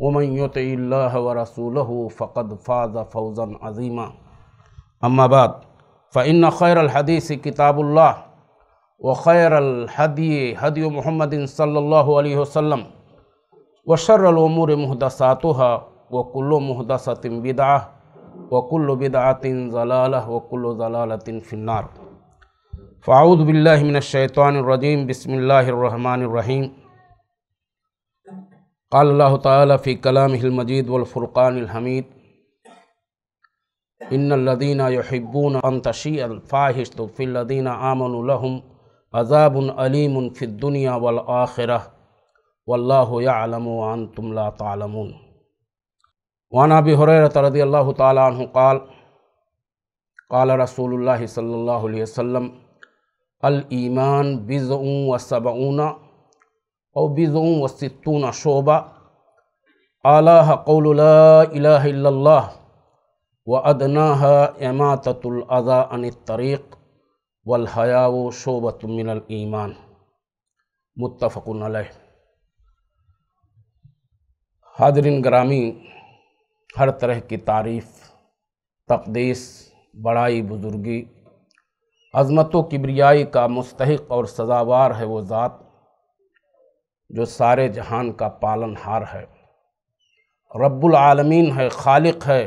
ومن يطع الله ورسوله فقد فاز فوزا عظيما أما بعد فإن خير الحديث كتاب الله وخير الهدي هدي محمد صلى الله عليه وسلم وشر الأمور محدثاتها وكل محدثة بدعة وكل بدعة ضلالة وكل ضلالة في النار فأعوذ بالله من الشيطان الرجيم بسم الله الرحمن الرحيم قال الله تعالى في كلامه المجيد والفرقان الحميد إن الذين يحبون أن تشيء الفاحشة في الذين آمنوا لهم عذاب أليم في الدنيا والآخرة والله يعلم وأنتم لا تعلمون وعن أبي هريرة رضي الله تعالى عنه قال قال رسول الله صلى الله عليه وسلم الإيمان بزء وسبعون और बिज़ों वसितून शोबा आला कौल इला व अदना एमातुलज़ा अन तरीक़ वलहयाव शोबत मिनल ईमान मुतफ़न हादरिन ग्रामी हर तरह की तारीफ़ तकदीस बड़ाई बुज़ुर्गी अज़मत व किबरियाई का मुस्तक और सज़ावार है वो ज़ात जो सारे जहान का पालन हार है रब्बुल आलमीन है खालिक है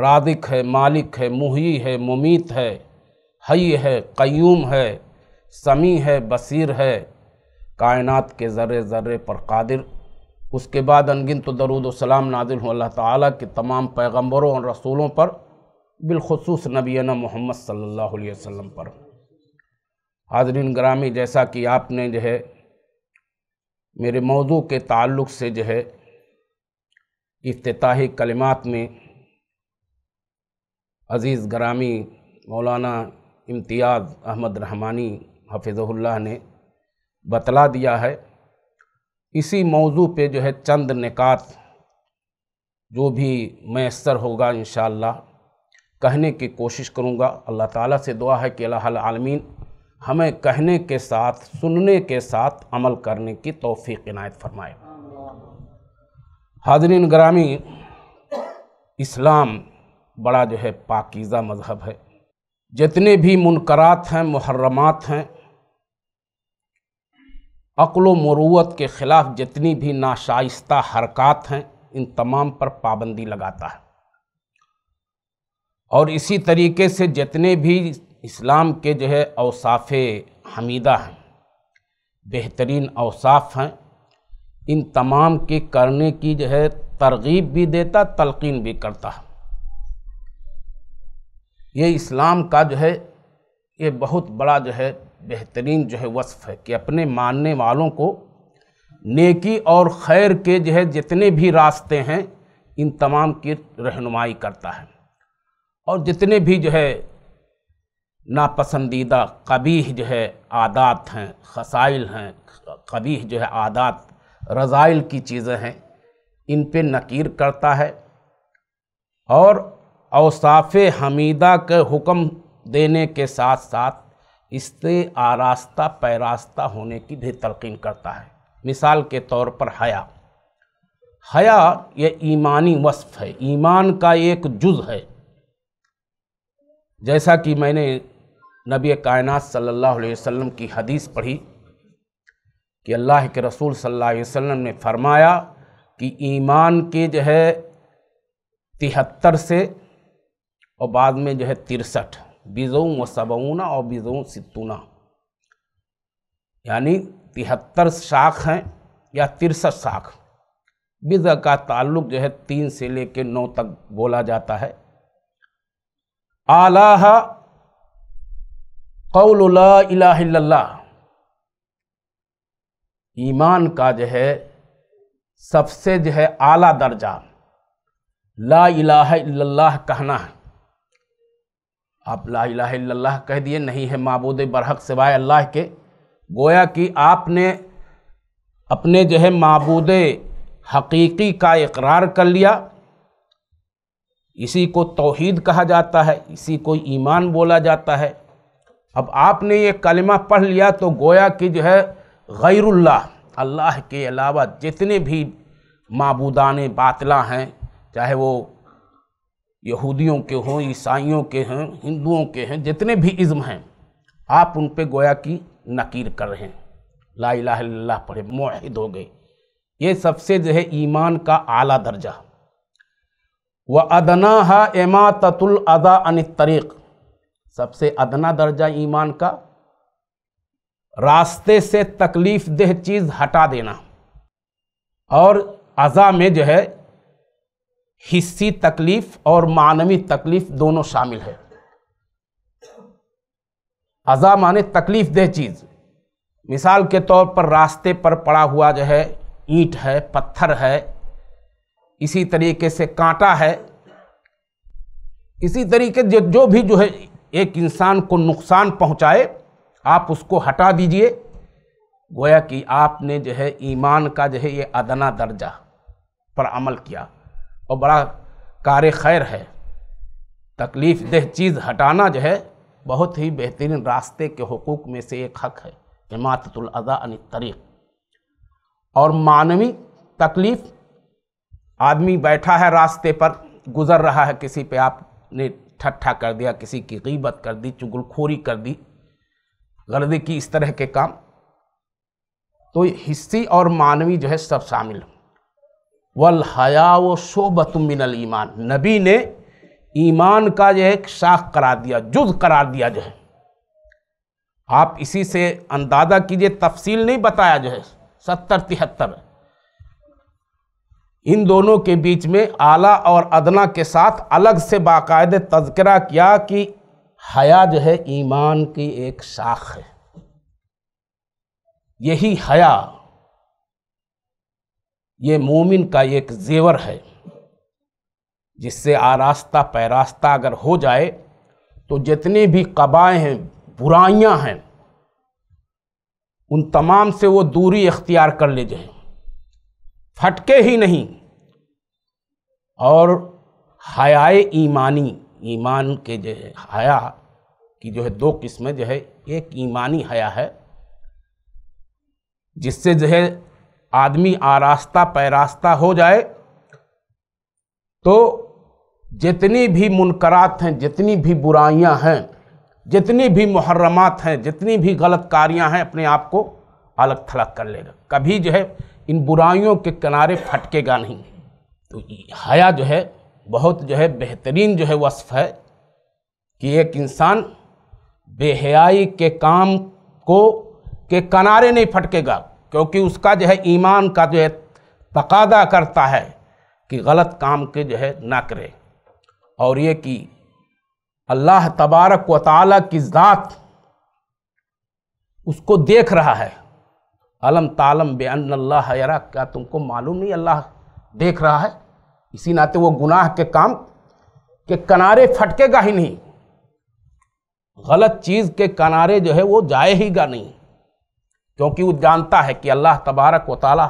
रादिक है मालिक है मुही है मुमीत है हई है कयूम है समी है बसीर है कायनात के ज़र्रे ज़र्रे पर कादिर उसके बाद अनगिन तो दरूद सलाम नाजिल हो अल्लाह ताला के तमाम पैगंबरों और रसूलों पर बिलखसूस नबीना मोहम्मद सल्लल्लाहु अलैहि वसल्लम पर हाजरीन ग्रामी जैसा कि आपने जो है मेरे मौजू के ताल्लुक़ से जो है इफ्ताही कलिमात में अज़ीज़ ग्रामी मौलाना इम्तियाज़ अहमद रहमानी हफिज़ल्ला ने बतला दिया है इसी मौजू पे जो है चंद निकात जो भी मैसर होगा इन कहने की कोशिश करूँगा अल्लाह ताला से दुआ है कि अल्लाह आलमीन हमें कहने के साथ सुनने के साथ अमल करने की तोफ़ी इनायत फरमाए हाजरीन ग्रामी इस्लाम बड़ा जो है पाकिज़ा मज़हब है जितने भी मुनकरात हैं मुहर्रमात हैं अक्ल मरूत के ख़िलाफ़ जितनी भी नाशाइस्ता हरकत हैं इन तमाम पर पाबंदी लगाता है और इसी तरीके से जितने भी इस्लाम के जो है अवसाफ़ हमीदा हैं बेहतरीन अवसाफ़ हैं इन तमाम के करने की जो है तरगीब भी देता तलकिन भी करता ये इस्लाम का जो है ये बहुत बड़ा जो है बेहतरीन जो है वसफ़ है कि अपने मानने वालों को नेकी और खैर के जो है जितने भी रास्ते हैं इन तमाम की रहनुमाई करता है और जितने भी जो है नापसंदीदा कबीह जो है आदात हैं खसाइल हैं कबीह जो है आदात रज़ाइल की चीज़ें हैं इन पे नकीर करता है और अवसाफ़ हमीदा के हुक्म देने के साथ साथ इससे आरास्ता पैरास्ता होने की भी तलकिन करता है मिसाल के तौर पर हया हया यह ईमानी वस्फ है ईमान का एक जुज़ है जैसा कि मैंने नबी कायनात सल्लल्लाहु अलैहि वसल्लम की हदीस पढ़ी कि अल्लाह के रसूल सल्लल्लाहु अलैहि वसल्लम ने फरमाया कि ईमान के जो है तिहत्तर से और बाद में जो है तिरसठ बिजों व सबऊना और बिजों सितूना यानी तिहत्तर शाख हैं या तिरसठ शाख बिज का ताल्लुक जो है तीन से लेकर नौ तक बोला जाता है आलाहा कौल ला ईमान का जो है सबसे जो है आला दर्जा ला इलाह कहना है आप ला इलाह कह दिए नहीं है मबूद बरहक सिवाय अल्लाह के गोया कि आपने अपने जो है मबूद हकीकी का इकरार कर लिया इसी को तोहीद कहा जाता है इसी को ईमान बोला जाता है अब आपने ये कलमा पढ़ लिया तो गोया कि जो है गैरुल्ला अल्लाह के अलावा जितने भी मबूदान बातला हैं चाहे वो यहूदियों के हों ईसाइयों के हैं हिंदुओं के हैं जितने भी इज्म हैं आप उन पे गोया की नकीर कर रहे हैं ला इलाह पढ़े माहिद हो गए ये सबसे जो है ईमान का आला दर्जा व अदना है एमा ततुल अदा अन तरीक़ सबसे अदना दर्जा ईमान का रास्ते से तकलीफ देह चीज़ हटा देना और अज़ा में जो है हिस्सी तकलीफ और मानवी तकलीफ दोनों शामिल है अज़ा माने तकलीफ देह चीज़ मिसाल के तौर पर रास्ते पर पड़ा हुआ जो है ईंट है पत्थर है इसी तरीके से कांटा है इसी तरीके जो जो भी जो है एक इंसान को नुकसान पहुंचाए आप उसको हटा दीजिए गोया कि आपने जो है ईमान का जो है ये अदना दर्जा पर अमल किया और बड़ा कार्य खैर है तकलीफ़ दह चीज़ हटाना जो है बहुत ही बेहतरीन रास्ते के हकूक़ में से एक हक है इमातुलदा तरीक़ और मानवी तकलीफ़ आदमी बैठा है रास्ते पर गुज़र रहा है किसी पे आपने ठट्ठा कर दिया किसी की गीबत कर दी चुगुलखोरी कर दी गर्दी की इस तरह के काम तो हिस्सी और मानवी जो है सब शामिल वल हया व शोबत मिनल ईमान नबी ने ईमान का जो है शाख करार दिया जुद करार दिया जो है आप इसी से अंदाज़ा कीजिए तफसील नहीं बताया जो है सत्तर तिहत्तर इन दोनों के बीच में आला और अदना के साथ अलग से बाकायदे तस्करा किया कि हया जो है ईमान की एक शाख है यही हया ये मोमिन का एक जेवर है जिससे आरास्ता पैरास्ता अगर हो जाए तो जितने भी कबाएँ हैं बुराइयां हैं उन तमाम से वो दूरी इख्तियार कर ले जाए फटके ही नहीं और हयाए ईमानी ईमान के जो है हया की जो है दो किस्में जो है एक ईमानी हया है जिससे जो है आदमी आरास्ता पैरास्ता हो जाए तो जितनी भी मुनकरात हैं जितनी भी बुराइयां हैं जितनी भी मुहर्रमात हैं जितनी भी गलत कार्यां हैं अपने आप को अलग थलग कर लेगा कभी जो है इन बुराइयों के किनारे फटकेगा नहीं तो हया जो है बहुत जो है बेहतरीन जो है वसफ़ है कि एक इंसान बेहयाई के काम को के किनारे नहीं फटकेगा क्योंकि उसका जो है ईमान का जो है तकादा करता है कि गलत काम के जो है ना करे और ये कि अल्लाह तबारक व ताली की ज़ात उसको देख रहा है अलम तालम बेअन अल्लाह यरा क्या तुमको मालूम नहीं अल्लाह देख रहा है इसी नाते वो गुनाह के काम के किनारे फटकेगा ही नहीं गलत चीज़ के किनारे जो है वो जाए हीगा नहीं क्योंकि वो जानता है कि अल्लाह तबारक व ताली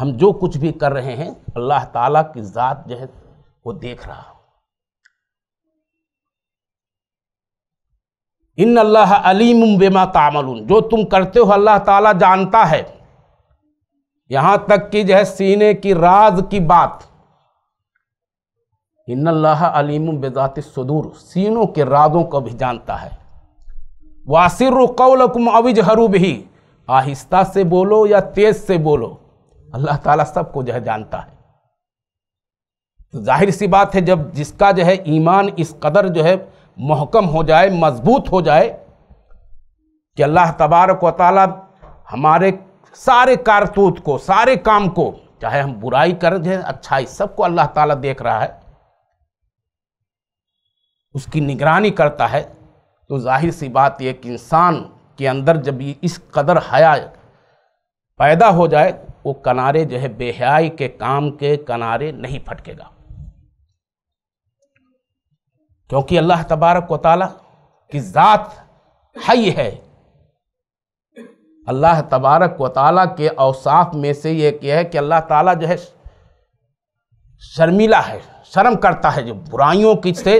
हम जो कुछ भी कर रहे हैं अल्लाह ताला की ज़ात जो है वो देख रहा इन अल्लाह अलीम बेमा तामल जो तुम करते हो अल्लाह ताला जानता है यहां तक कि जो है सीने की राज की बात इन अल्लाह अलीम बेदात सदूर सीनों के राजों को भी जानता है वासिर कुम अविज हरू भी आहिस्ता से बोलो या तेज से बोलो अल्लाह ताला सबको जो है जानता है तो जाहिर सी बात है जब जिसका जो है ईमान इस कदर जो है महकम हो जाए मजबूत हो जाए कि अल्लाह तबारक व ताली हमारे सारे कारतूत को सारे काम को चाहे हम बुराई कर दें अच्छाई सबको अल्लाह ताला देख रहा है उसकी निगरानी करता है तो जाहिर सी बात यह कि इंसान के अंदर जब ये इस कदर हया पैदा हो जाए वो किनारे जो है बेहयाई के काम के किनारे नहीं फटकेगा क्योंकि अल्लाह तबारक व ताली की ज़ात हई है अल्लाह तबारक व ताली के अवसाफ में से ये क्या है कि अल्लाह ताला जो है शर्मिला है शर्म करता है जो बुराइयों की से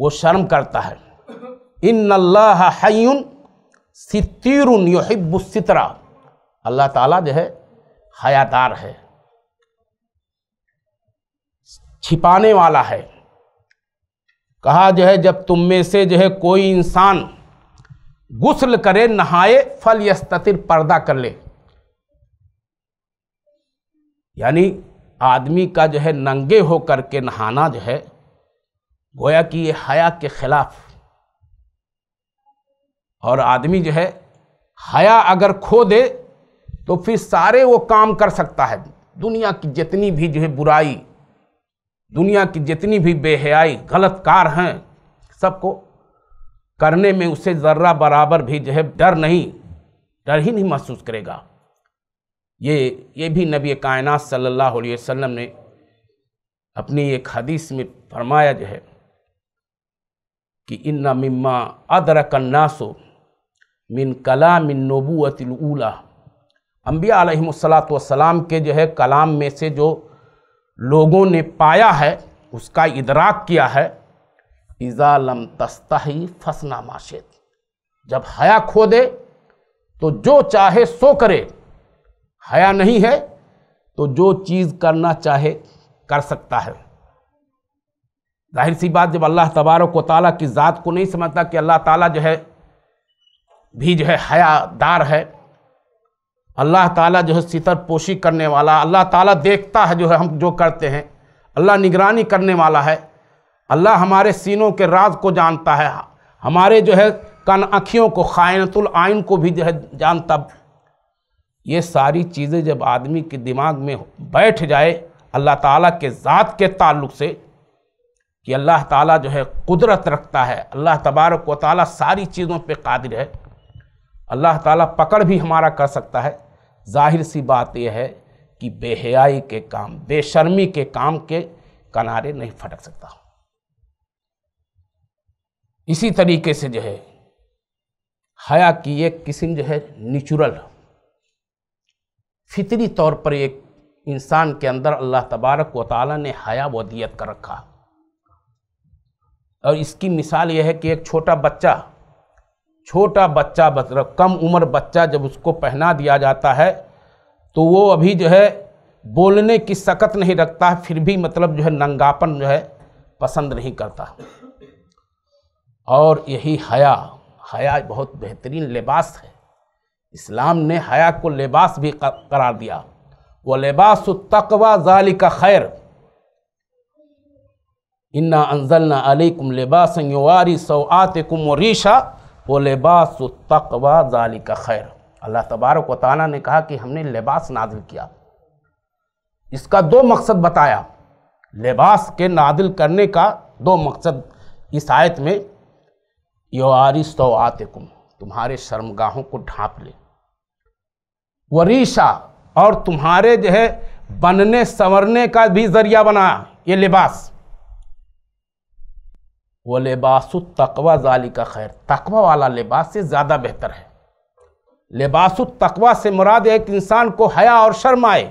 वो शर्म करता है इन अल्लाह हयुन सितर सितरा अल्लाह ताला जो है हयादार है छिपाने वाला है कहा जो है जब तुम में से जो है कोई इंसान गुसल करे नहाए फल यस्तिर पर्दा कर ले यानी आदमी का जो है नंगे होकर के नहाना जो है गोया कि ये हया के खिलाफ और आदमी जो है हया अगर खो दे तो फिर सारे वो काम कर सकता है दुनिया की जितनी भी जो है बुराई दुनिया की जितनी भी बेहयाई गलत कार हैं सबको करने में उसे ज़र्रा बराबर भी जो है डर नहीं डर ही नहीं महसूस करेगा ये ये भी नबी कायनात सल्लल्लाहु अलैहि वसल्लम ने अपनी एक हदीस में फरमाया जो है कि इन्ना मिम्मा नासो मिन कला मिन नबूतिलूला अम्बिया सलाम के जो है कलाम में से जो लोगों ने पाया है उसका इदराक किया है इज़ालम ही फसना माशेद जब हया खो दे तो जो चाहे सो करे हया नहीं है तो जो चीज़ करना चाहे कर सकता है जाहिर सी बात जब अल्लाह तबारक व ताली की ज़ात को नहीं समझता कि अल्लाह ताला जो है भी जो है हयादार है अल्लाह ताला जो है सितर पोशी करने वाला अल्लाह ताला देखता है जो है हम जो करते हैं अल्लाह निगरानी करने वाला है अल्लाह हमारे सीनों के राज को जानता है हमारे जो है कन अखियों को खायनतुल आइन को भी जो है जानता ये सारी चीज़ें जब आदमी के दिमाग में बैठ जाए अल्लाह ताला के ज़ात के ताल्लुक से कि अल्लाह ताला जो है कुदरत रखता है अल्लाह तबारक व ताली सारी चीज़ों पे कादिर है अल्लाह ताला पकड़ भी हमारा कर सकता है जाहिर सी बात यह है कि बेहयाई के काम बेशर्मी के काम के किनारे नहीं फटक सकता इसी तरीके से जो है हया की एक किस्म जो है नेचुरल फितरी तौर पर एक इंसान के अंदर अल्लाह तबारक व ताली ने हया वदियत कर रखा और इसकी मिसाल यह है कि एक छोटा बच्चा छोटा बच्चा मतलब कम उम्र बच्चा जब उसको पहना दिया जाता है तो वो अभी जो है बोलने की सकत नहीं रखता है फिर भी मतलब जो है नंगापन जो है पसंद नहीं करता और यही हया हया बहुत बेहतरीन लिबास है इस्लाम ने हया को लिबास भी करार दिया वह लिबास तकवा जाली का खैर इन्ना अनजलना अलीकुम लिबास युवारी कुम रीशा वो लिबास तकवा जाली का खैर अल्लाह तबारक वाली ने कहा कि हमने लिबास नाजिल किया इसका दो मकसद बताया लिबास के नादिल करने का दो मकसद इस आयत में आरिस तो कुम तुम्हारे शर्मगाहों को ढांप ले वरीशा और तुम्हारे जो है बनने संवरने का भी ज़रिया बनाया ये लिबास व लिबास तकवा जाली का खैर तकवा वाला लिबास से ज़्यादा बेहतर है लिबास तकवा से मुराद एक इंसान को हया और शर्म आए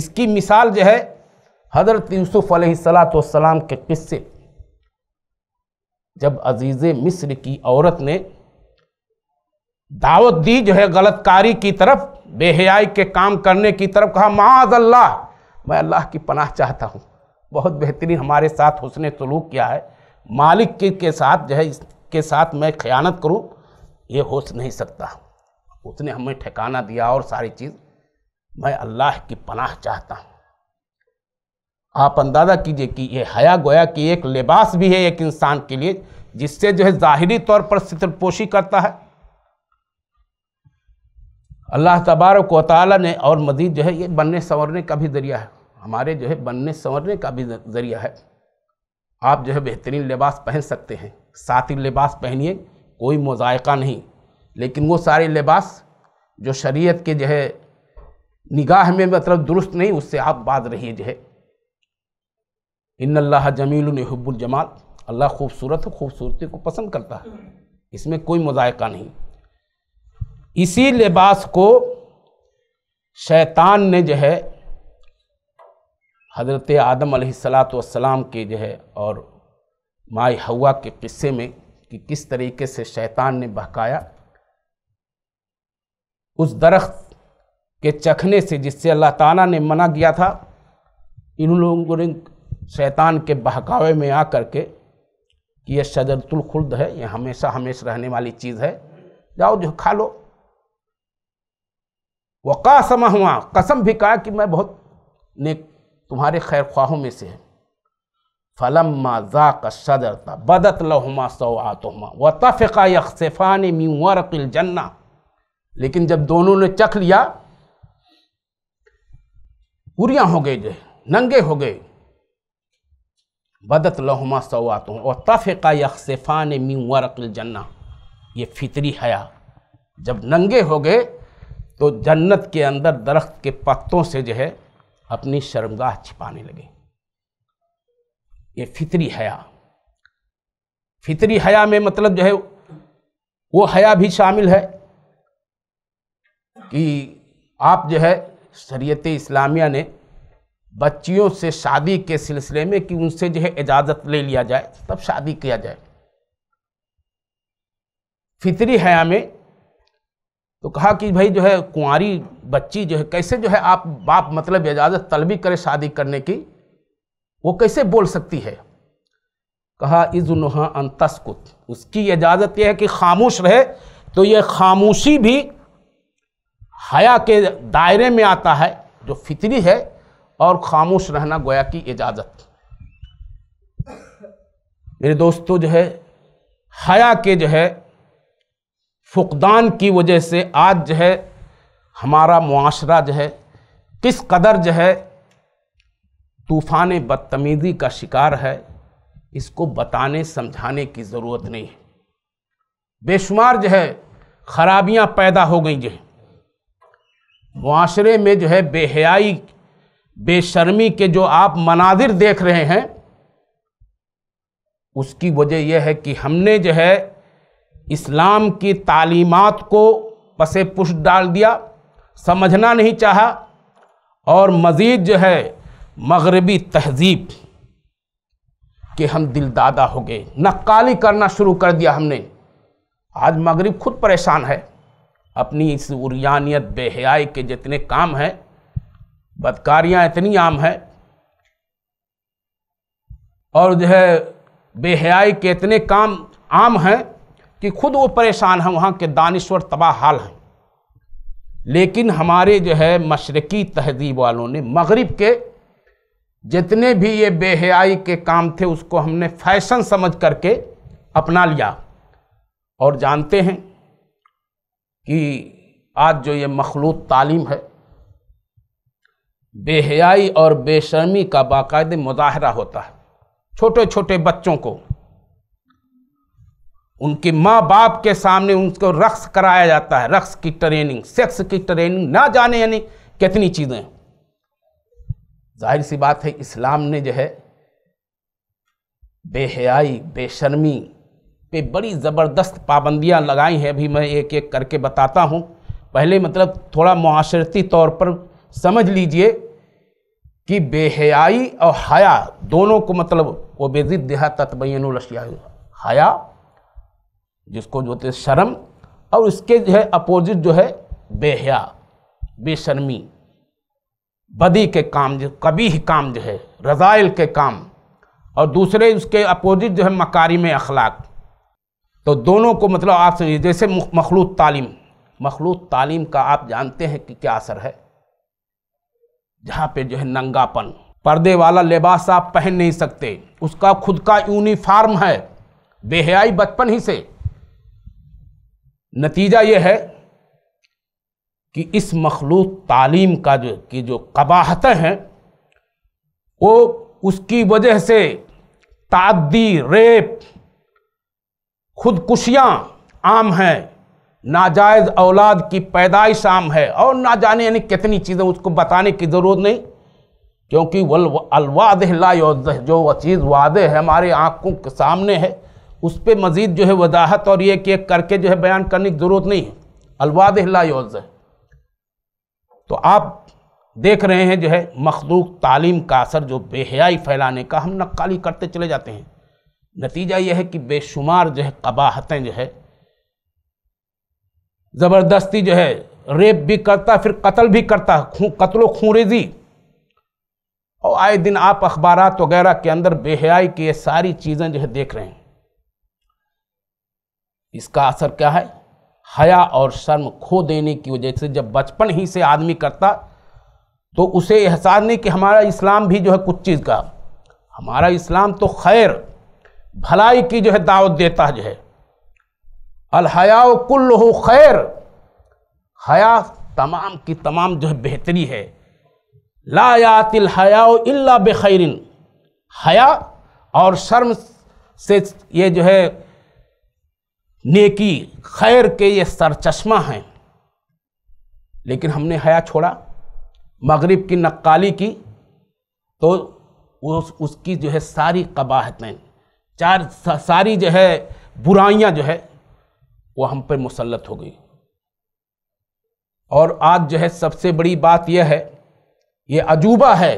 इसकी मिसाल जो है हज़रत यूसुफ़ अलैहिस्सलाम के किस्से जब अजीज़ मिस्र की औरत ने दावत दी जो है गलतकारी की तरफ बेहयाई के काम करने की तरफ कहा माज अल्लाह मैं अल्लाह की पनाह चाहता हूँ बहुत बेहतरीन हमारे साथ उसने सलूक किया है मालिक के, के साथ जो है इसके साथ मैं खयानत करूँ ये हो नहीं सकता उसने हमें ठिकाना दिया और सारी चीज़ मैं अल्लाह की पनाह चाहता हूँ आप अंदाज़ा कीजिए कि ये हया गोया कि एक लिबास भी है एक इंसान के लिए जिससे जो है ज़ाहरी तौर पर सितरपोशी करता है अल्लाह तबारक वाली ने और मज़ीद जो है ये बनने संवरने का भी ज़रिया है हमारे जो है बनने संवरने का भी ज़रिया है आप जो है बेहतरीन लिबास पहन सकते हैं साथ ही लिबास पहनिए कोई मोजायका नहीं लेकिन वो सारे लिबास जो शरीयत के जो है निगाह में मतलब दुरुस्त नहीं उससे आप बात रहिए जो है इन अल्लाह जमीलहब्बुल जमाल अल्लाह खूबसूरत खूबसूरती को पसंद करता है इसमें कोई मजायका नहीं इसी लिबास को शैतान ने जो है हज़रत आदम सलाम के जो है और माई हवा के किस्से में कि किस तरीके से शैतान ने बहकाया उस दरख्त के चखने से जिससे अल्लाह ताला ने मना किया था इन लोगों ने शैतान के बहकावे में आ कर के कि यह शजरतुलखुल्द है यह हमेशा हमेशा रहने वाली चीज़ है जाओ जो खा लो समा हुआ कसम भी कहा कि मैं बहुत नेक तुम्हारे खैर ख्वाहों में से है फलम जाक सदर सदरता बदत लहुमा सौ आतोमा व तफ़ा यकसेफ़ान मिल जन्ना लेकिन जब दोनों ने चख लिया पुरियाँ हो गए जो नंगे हो गए बदत लहुमा सौ आतों और तफ़ा यकसेफ़ान मिल जन्ना ये फितरी हया जब नंगे हो गए तो जन्नत के अंदर दरख्त के पत्तों से जो है अपनी शर्मगाह छिपाने लगे ये फितरी हया फितरी हया में मतलब जो है वो हया भी शामिल है कि आप जो है शरीयत इस्लामिया ने बच्चियों से शादी के सिलसिले में कि उनसे जो है इजाज़त ले लिया जाए तब शादी किया जाए फितरी हया में तो कहा कि भाई जो है कुंवारी बच्ची जो है कैसे जो है आप बाप मतलब इजाज़त तलबी करे शादी करने की वो कैसे बोल सकती है कहा इजुनहा अंतस्कुत उसकी इजाज़त यह है कि खामोश रहे तो यह खामोशी भी हया के दायरे में आता है जो फितरी है और खामोश रहना गोया की इजाज़त मेरे दोस्तों जो है हया के जो है फुकदान की वजह से आज जो है हमारा मुआरा जो है किस कदर जो है तूफ़ान बदतमीज़ी का शिकार है इसको बताने समझाने की ज़रूरत नहीं है बेशुमार जो है खराबियाँ पैदा हो गई हैं माशरे में जो है बेहयाई बेशर्मी के जो आप मनाजिर देख रहे हैं उसकी वजह यह है कि हमने जो है इस्लाम की तालीमात को पसे पुष्ट डाल दिया समझना नहीं चाहा और मज़ीद जो है मगरबी तहजीब के हम दिलदादा हो गए नक्काली करना शुरू कर दिया हमने आज मगरब खुद परेशान है अपनी इस उरियानियत बेहयाई के जितने काम हैं बदकारियाँ इतनी आम हैं और जो है बेहयाई के इतने काम आम हैं कि खुद वो परेशान हैं वहाँ के दानश्वर तबाह हाल हैं लेकिन हमारे जो है मशरकी तहजीब वालों ने मगरब के जितने भी ये बेहयाई के काम थे उसको हमने फैशन समझ करके अपना लिया और जानते हैं कि आज जो ये मखलूत तालीम है बेहयाई और बेशर्मी का बाकायदे मुजाहरा होता है छोटे छोटे बच्चों को उनके माँ बाप के सामने उनको रक्स कराया जाता है रक्स की ट्रेनिंग सेक्स की ट्रेनिंग ना जाने यानी कितनी चीज़ें जाहिर सी बात है इस्लाम ने जो है बेहयाई बेशर्मी पे बड़ी ज़बरदस्त पाबंदियाँ लगाई हैं अभी मैं एक एक करके बताता हूँ पहले मतलब थोड़ा माशरती तौर पर समझ लीजिए कि बेहयाई और हया दोनों को मतलब वो बेजिद देहा तत्बैन हया जिसको जो होते शर्म और इसके जो है अपोजिट जो है बेहया बेशर्मी बदी के काम जो कभी ही काम जो है रज़ाइल के काम और दूसरे उसके अपोजिट जो है मकारी में अखलाक तो दोनों को मतलब आप जैसे मखलूत तालीम मखलूत तालीम का आप जानते हैं कि क्या असर है जहाँ पे जो है नंगापन पर्दे वाला लिबास आप पहन नहीं सकते उसका खुद का यूनिफार्म है बेहयाई बचपन ही से नतीजा ये है कि इस मखलूत तालीम का जो की जो कबाहतें हैं वो उसकी वजह से तादी रेप खुदकुशियाँ आम हैं नाजायज़ औलाद की पैदाइश आम है और ना जाने यानी कितनी चीज़ें उसको बताने की ज़रूरत नहीं क्योंकि वल अलवाद जो चीज़ वादे है हमारे आँखों के सामने है उस पर मज़ीद जो है वजाहत और ये कि करके जो है बयान करने की ज़रूरत नहीं है अलवाद लाज है तो आप देख रहे हैं जो है मखलूक तालीम का असर जो बेहयाई फैलाने का हम नक्काली करते चले जाते हैं नतीजा यह है कि बेशुमार जो है कबाहतें जो है ज़बरदस्ती जो है रेप भी करता फिर कत्ल भी करता खू कत्लो खूरेजी और आए दिन आप अखबार वगैरह के अंदर बेहयाई की ये सारी चीज़ें जो है देख रहे हैं इसका असर क्या है हया और शर्म खो देने की वजह से जब बचपन ही से आदमी करता तो उसे एहसास नहीं कि हमारा इस्लाम भी जो है कुछ चीज़ का हमारा इस्लाम तो खैर भलाई की जो है दावत देता जो है अलहया कुल्ल हो खैर हया तमाम की तमाम जो है बेहतरी है लायातिल हया इल्ला बेखैरिन हया और शर्म से ये जो है नेकी खैर के ये सरचश्मा हैं लेकिन हमने हया छोड़ा मगरिब की नक्काली की तो उस उसकी जो है सारी कबाहतें चार सारी जो है बुराइयां जो है वो हम पर मुसलत हो गई और आज जो है सबसे बड़ी बात यह है ये अजूबा है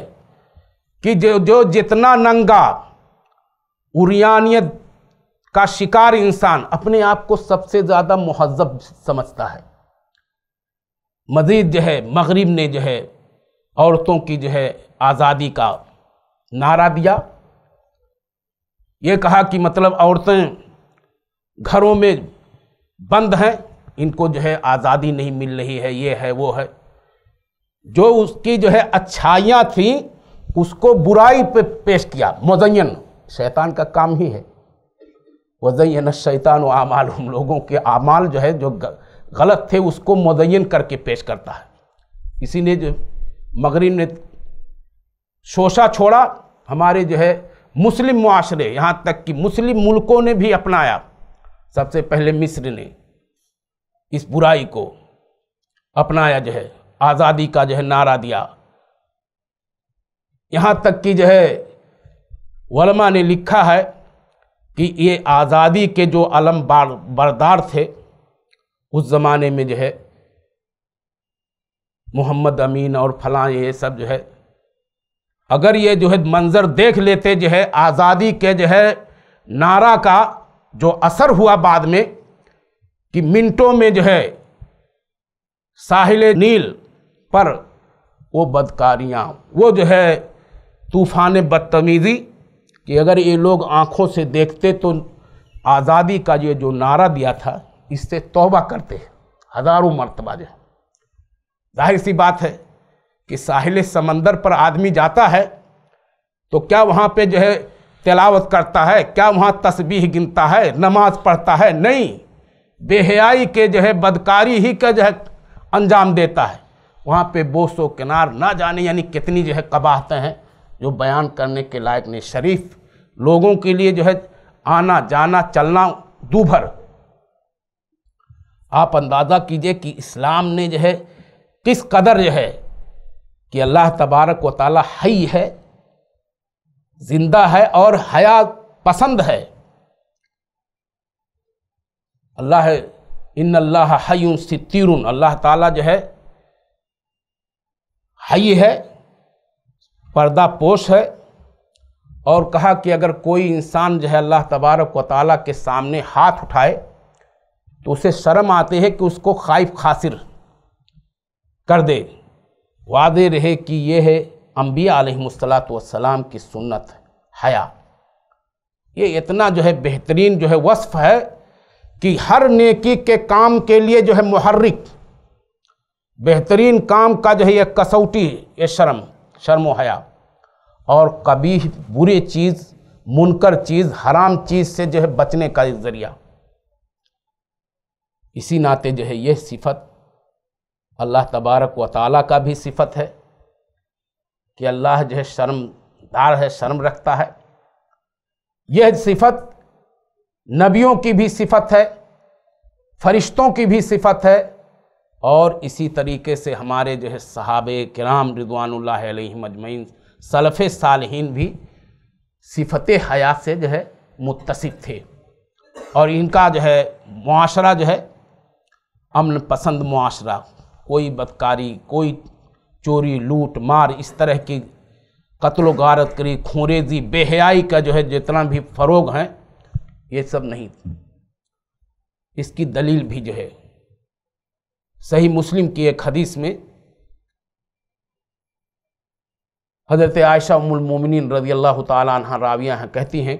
कि जो जो जितना नंगा उरियानियत का शिकार इंसान अपने आप को सबसे ज़्यादा महजब समझता है मज़ीद जो है मगरब ने जो है औरतों की जो है आज़ादी का नारा दिया ये कहा कि मतलब औरतें घरों में बंद हैं इनको जो है आज़ादी नहीं मिल रही है ये है वो है जो उसकी जो है अच्छाइयाँ थी उसको बुराई पे पेश किया मुजयन शैतान का काम ही है वजयन शैतान आमाल हम लोगों के आमाल जो है जो गलत थे उसको मुजैन करके पेश करता है इसीलिए जो मगरब ने शोशा छोड़ा हमारे जो है मुस्लिम माशरे यहाँ तक कि मुस्लिम मुल्कों ने भी अपनाया सबसे पहले मिस्र ने इस बुराई को अपनाया जो है आज़ादी का जो है नारा दिया यहाँ तक कि जो है वलमा ने लिखा है कि ये आज़ादी के जो अलम बरदार थे उस ज़माने में जो है मोहम्मद अमीन और फलां ये सब जो है अगर ये जो है मंज़र देख लेते जो है आज़ादी के जो है नारा का जो असर हुआ बाद में कि मिनटों में जो है साहिल नील पर वो बदकारियाँ वो जो है तूफ़ान बदतमीज़ी कि अगर ये लोग आँखों से देखते तो आज़ादी का ये जो नारा दिया था इससे तोबा करते हज़ारों मरतबा जो जाहिर सी बात है कि साहिल समंदर पर आदमी जाता है तो क्या वहाँ पे जो है तलावत करता है क्या वहाँ तस्बीह गिनता है नमाज पढ़ता है नहीं बेहयाई के जो है बदकारी ही का जो है अंजाम देता है वहाँ पे बोसो किनार ना जाने यानी कितनी जो है कबाहतें हैं जो बयान करने के लायक नहीं शरीफ लोगों के लिए जो है आना जाना चलना दूभर आप अंदाज़ा कीजिए कि इस्लाम ने जो है किस कदर जो है कि अल्लाह तबारक व ताली हई है ज़िंदा है और हया पसंद है अल्लाह इन अल्लाह हयू सितरून अल्लाह ताला जो है हई है पर्दापोश है और कहा कि अगर कोई इंसान जो है अल्लाह तबारक व ताली के सामने हाथ उठाए तो उसे शर्म आती है कि उसको खाइफ खासिर कर दे वादे रहे कि यह है अम्बिया आलमसलातम की सुन्नत हया ये इतना जो है बेहतरीन जो है वस्फ़ है कि हर नेकी के काम के लिए जो है महर्रिक बेहतरीन काम का जो है यह कसौटी ये शर्म शर्म हया और कभी बुरी चीज़ मुनकर चीज़ हराम चीज़ से जो है बचने का ज़रिया इसी नाते जो है यह सिफत अल्लाह तबारक व ताली का भी सिफत है कि अल्लाह जो है शर्मदार है शर्म रखता है यह सिफत नबियों की भी सिफत है फरिश्तों की भी सिफत है और इसी तरीके से हमारे जो है सहाब कराम रिदवानल मजमैन सलफ़ सालहीन भी सिफत हयात से जो है मुतसिब थे और इनका जो है माशरा जो है अमन पसंद माशरा कोई बदकारी कोई चोरी लूट मार इस तरह की कत्लो गारत करी खूरेजी बेहयाई का जो है जितना भी फ़रोग हैं ये सब नहीं इसकी दलील भी जो है सही मुस्लिम की एक हदीस में हज़रत आयशा उमुलमोमिन रजी अल्लाह तह रावियाँ हैं कहती हैं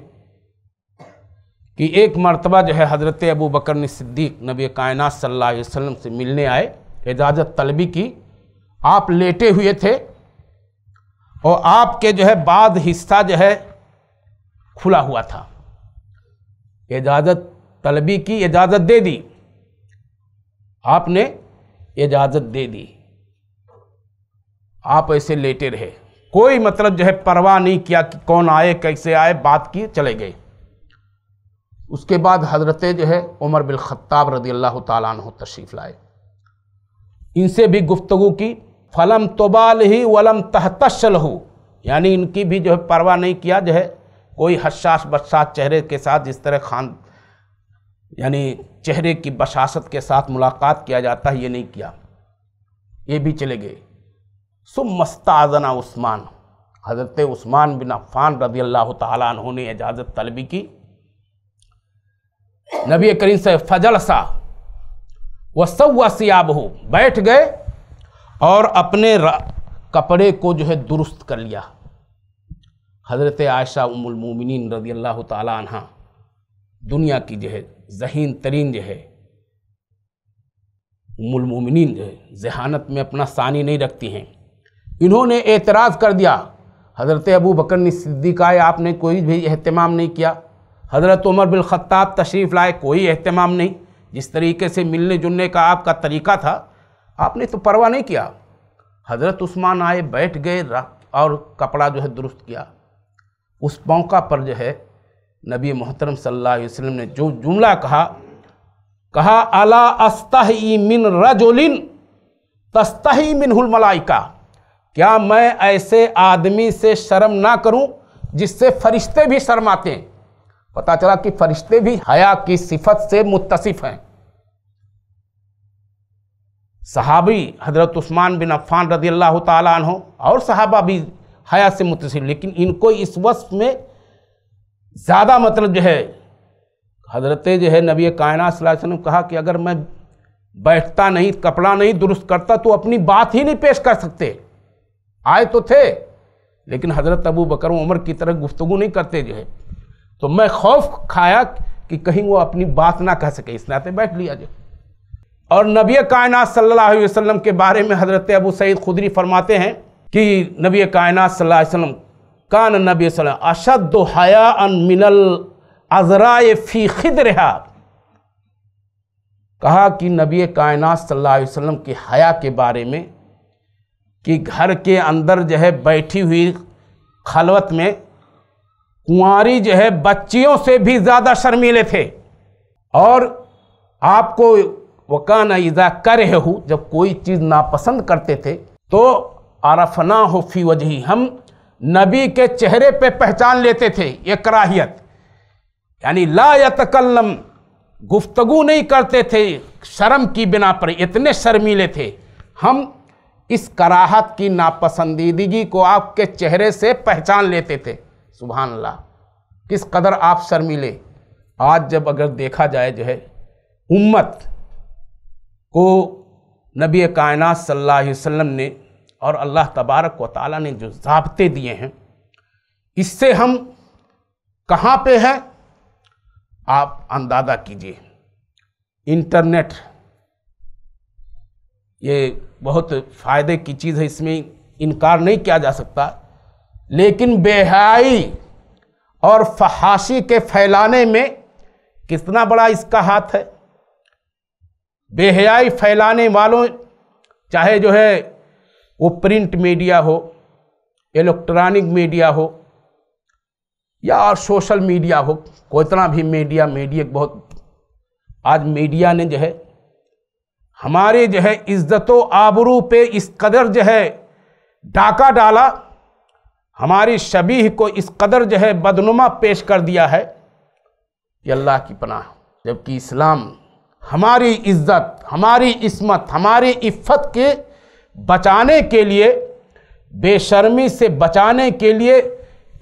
कि एक मरतबा जो है हज़रत अबू बकर सिद्दीक नबी कायनात सल्लल्लाहु अलैहि वसल्लम से मिलने आए इजाज़त तलबी की आप लेटे हुए थे और आपके जो है बाद हिस्सा जो है खुला हुआ था इजाज़त तलबी की इजाज़त दे दी आपने इजाज़त दे दी आप ऐसे लेटे रहे कोई मतलब जो है परवाह नहीं किया कि कौन आए कैसे आए बात की चले गए उसके बाद हजरत जो है उमर बिल ख़त्ताब रदी अल्लाह तु तशरीफ़ लाए इनसे भी गुफ्तगु की फलम तोबाल ही वलम तहतशल हो यानी इनकी भी जो है परवाह नहीं किया जो है कोई हसास बदशास चेहरे के साथ जिस तरह खान यानी चेहरे की बशासत के साथ मुलाकात किया जाता है ये नहीं किया ये भी चले गए सुम मस्ताजना उस्मान हज़रत उस्मान बिन अफ़ान रज़ी अल्लाह तु ने इजाज़त तलबी की नबी करीम से फजल सा वह सब वसियाब हो बैठ गए और अपने कपड़े को जो है दुरुस्त कर लिया हज़रत आयशा उमुलमोमिन रज़ी अल्लाह तहा दुनिया की जो है जहीन तरीन जो है उमुलमिन जो है जहानत में अपना सानी नहीं रखती हैं इन्होंने एतराज़ कर दिया हज़रत अबू बकर सिद्दीक आए आपने कोई भी अहतमाम नहीं किया हज़रत उमर बिन तशरीफ़ लाए कोई अहतमाम नहीं जिस तरीके से मिलने जुलने का आपका तरीका था आपने तो परवाह नहीं किया हज़रत उस्मान आए बैठ गए और कपड़ा जो है दुरुस्त किया उस मौका पर जो है नबी मोहतरम सल्लल्लाहु वसल्लम ने जो जुमला कहा कहा अला अस्तः मिन रजोलिन तस्तः मिनहुल मलाइका क्या मैं ऐसे आदमी से शर्म ना करूं जिससे फरिश्ते भी शर्माते हैं पता चला कि फरिश्ते भी हया की सिफत से मुतसिफ हैं सहाबी हजरत उस्मान बिन अफ़ान रदी अल्लाह तहों और सहाबा भी हया से मुतसिफ लेकिन इनको इस वस्फ में ज़्यादा मतलब जो है हजरत जो है नबी कायनात ने कहा कि अगर मैं बैठता नहीं कपड़ा नहीं दुरुस्त करता तो अपनी बात ही नहीं पेश कर सकते आए तो थे लेकिन हज़रत अबू बकर उमर की तरह गुफ्तगु नहीं करते जो है तो मैं खौफ खाया कि कहीं वो अपनी बात ना कह सके इस नाते बैठ लिया जो और नबी कायनात सल्लल्लाहु अलैहि वसल्लम के बारे में हज़रत अबू सईद खुदरी फरमाते हैं कि नबी कायनात सल्लल्लाहु अलैहि वसल्लम कान नबी वसल्लम अशद हया अन मिनल अजराए फ़ी खिद रहा कहा कि नबी कायनात सल्लल्लाहु की हया के बारे में कि घर के अंदर जो है बैठी हुई खलवत में कुंवारी जो है बच्चियों से भी ज़्यादा शर्मीले थे और आपको वकान इज़ा कर जब कोई चीज़ नापसंद करते थे तो आरफना हो फी वजही हम नबी के चेहरे पे पहचान लेते थे ये कराहियत यानी ला यतकल्लम गुफ्तगु नहीं करते थे शर्म की बिना पर इतने शर्मीले थे हम इस कराहत की नापसंदीदगी को आपके चेहरे से पहचान लेते थे सुबहान अल्लाह किस कदर आप शर्मीले आज जब अगर देखा जाए जो है उम्मत को नबी कायनात सल्लल्लाहु अलैहि वसल्लम ने और अल्लाह तबारक व ताली ने जो जबते दिए हैं इससे हम कहाँ पे हैं आप अंदाज़ा कीजिए इंटरनेट ये बहुत फ़ायदे की चीज़ है इसमें इनकार नहीं किया जा सकता लेकिन बेहाई और फहाशी के फैलाने में कितना बड़ा इसका हाथ है बेहयाई फैलाने वालों चाहे जो है वो प्रिंट मीडिया हो इलेक्ट्रॉनिक मीडिया हो या और सोशल मीडिया हो कोतना भी मीडिया मीडिया बहुत आज मीडिया ने जो है हमारे जो है इज्जत आबरू पे इस कदर जो है डाका डाला हमारी शबीह को इस कदर जो है बदनुमा पेश कर दिया है ये अल्लाह की पनाह जबकि इस्लाम हमारी इज्जत हमारी इस्मत हमारी इफ़त के बचाने के लिए बेशर्मी से बचाने के लिए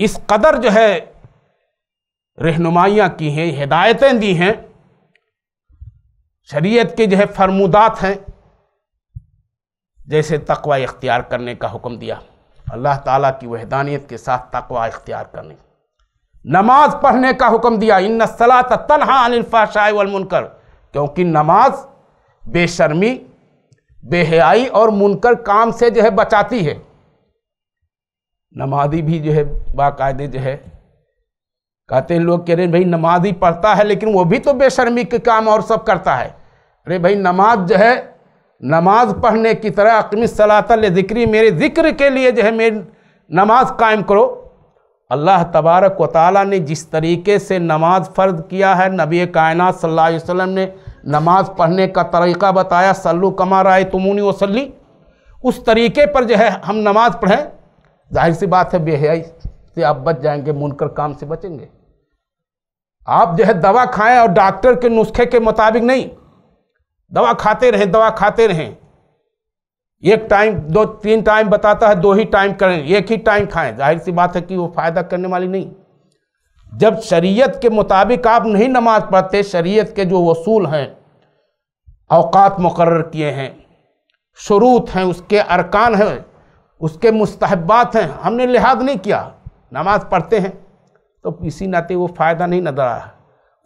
इस कदर जो है रहनुमाइयाँ की हैं हिदायतें दी हैं शरीयत के जो है फरमुदात हैं जैसे तकवा इख्तियार करने का हुक्म दिया अल्लाह ताला की वहदानियत के साथ तकवा इख्तियार करने नमाज पढ़ने का हुक्म दिया इन सलात तनहा अनिलफाशाह वलमुनकर क्योंकि नमाज बेशर्मी बेहयाई और मुनकर काम से जो है बचाती है नमाजी भी जो है बाकायदे जो है कहते हैं लोग कह रहे भाई नमाजी पढ़ता है लेकिन वो भी तो बेशर्मी के काम और सब करता है अरे भाई नमाज जो है नमाज पढ़ने की तरह अकमी सलातल ज़िक्री मेरे ज़िक्र के लिए जो है मेरी नमाज कायम करो अल्लाह तबारक व ताली ने जिस तरीके से नमाज फ़र्ज किया है नबी कायन सल्लल्लाहु अलैहि ने नमाज पढ़ने का तरीक़ा बताया सल्लु कमा राय तुमूनी वसली उस तरीके पर जो है हम नमाज पढ़ें जाहिर सी बात है बेहयाई से आप बच जाएंगे मुनकर काम से बचेंगे आप जो है दवा खाएं और डॉक्टर के नुस्खे के मुताबिक नहीं दवा खाते रहें दवा खाते रहें एक टाइम दो तीन टाइम बताता है दो ही टाइम करें एक ही टाइम खाएं जाहिर सी बात है कि वो फ़ायदा करने वाली नहीं जब शरीयत के मुताबिक आप नहीं नमाज़ पढ़ते शरीयत के जो वसूल हैं अवकात मुकर किए हैं शरूत हैं उसके अरकान हैं उसके मुस्तहबात हैं हमने लिहाज नहीं किया नमाज़ पढ़ते हैं तो इसी नाते वो फ़ायदा नहीं नजर आया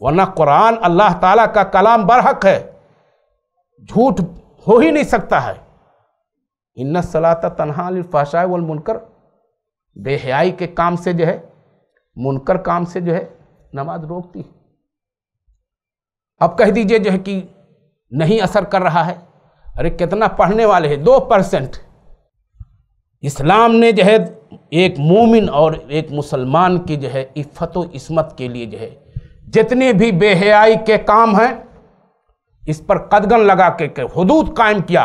वरना कुरान अल्लाह ताला का कलाम बरहक है झूठ हो ही नहीं सकता है इन्ना सलाता तनहा अलफाशा वलमुनकर बेहयाई के काम से जो है मुनकर काम से जो है नमाज रोकती है अब कह दीजिए जो है कि नहीं असर कर रहा है अरे कितना पढ़ने वाले हैं दो परसेंट इस्लाम ने जो है एक मोमिन और एक मुसलमान की जो है इफ़त इसमत के लिए जो है जितने भी बेहयाई के काम हैं इस पर कदगन लगा के, के हदूद कायम किया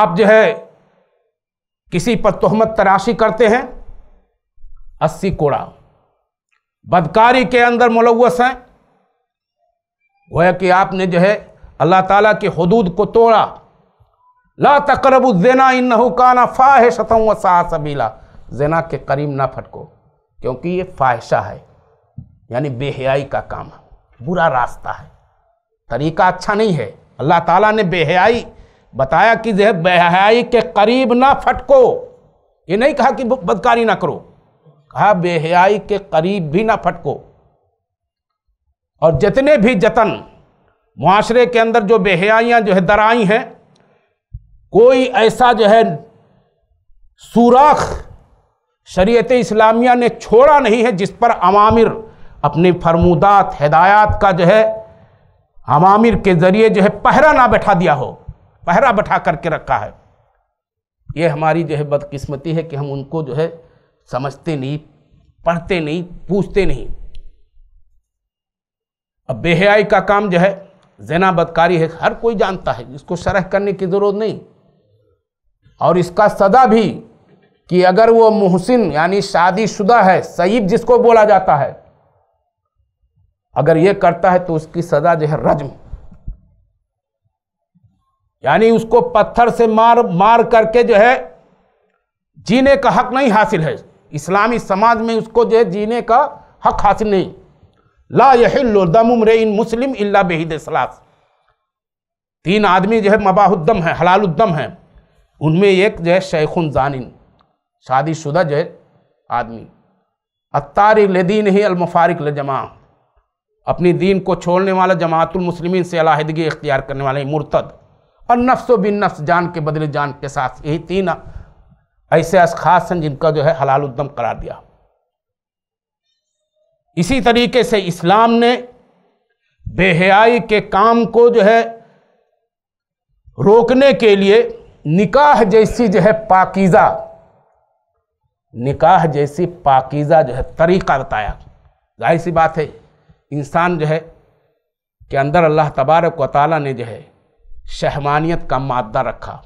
आप जो है किसी पर तोहमत तराशी करते हैं अस्सी कोड़ा बदकारी के अंदर मुलवस हैं गोया कि आपने जो है अल्लाह ताला के हदूद को तोड़ा ला तकरब जेना इन नहुकाना फाह सबीला जेना के करीब ना फटको क्योंकि ये फाहिशा है यानी बेहयाई का काम है बुरा रास्ता है तरीका अच्छा नहीं है अल्लाह ताला ने बेहयाई बताया कि जो है बेहयाई के करीब ना फटको ये नहीं कहा कि बदकारी ना करो कहा बेहयाई के करीब भी ना फटको और जितने भी जतन माशरे के अंदर जो बेहयाइयाँ जो है दराई हैं कोई ऐसा जो है सुराख शरीयत इस्लामिया ने छोड़ा नहीं है जिस पर अवामिर अपने फरमूदात हदायत का जो है अवामिर के ज़रिए जो है पहरा ना बैठा दिया हो पहरा बैठा करके रखा है ये हमारी जो है बदकिस्मती है कि हम उनको जो है समझते नहीं पढ़ते नहीं पूछते नहीं अब बेहयाई का काम जो है जना बदकारी है हर कोई जानता है इसको शरह करने की ज़रूरत नहीं और इसका सदा भी कि अगर वो मुहसिन यानी शादीशुदा है सईब जिसको बोला जाता है अगर ये करता है तो उसकी सजा जो है रजम यानी उसको पत्थर से मार मार करके जो है जीने का हक नहीं हासिल है इस्लामी समाज में उसको जो है जीने का हक हासिल नहीं ला दम रे इन मुस्लिम इल्ला बेहिद सलास तीन आदमी जो है मबाहुद्दम है हलालुद्दम है उनमें एक जो है शेखुन जानिन शादीशुदा जो है आदमी अतारिक लदीन ही अलमफारिक जमा अपनी दीन को छोड़ने वाला जमातुलमसलिमिन से अलाहदगी इख्तियार करने वाले मुर्तद और नफ्स बिन नफ्स जान के बदले जान के साथ यही तीन ऐसे अशास हैं जिनका जो है हलाल उद्दम करार दिया इसी तरीके से इस्लाम ने बेहयाई के काम को जो है रोकने के लिए निकाह जैसी जो है पाकिज़ा निकाह जैसी पाकिज़ा जो है तरीक़ा बताया जाहिर सी बात है इंसान जो है के अंदर अल्लाह तबारक व ताली ने जो है शहमानियत का मादा रखा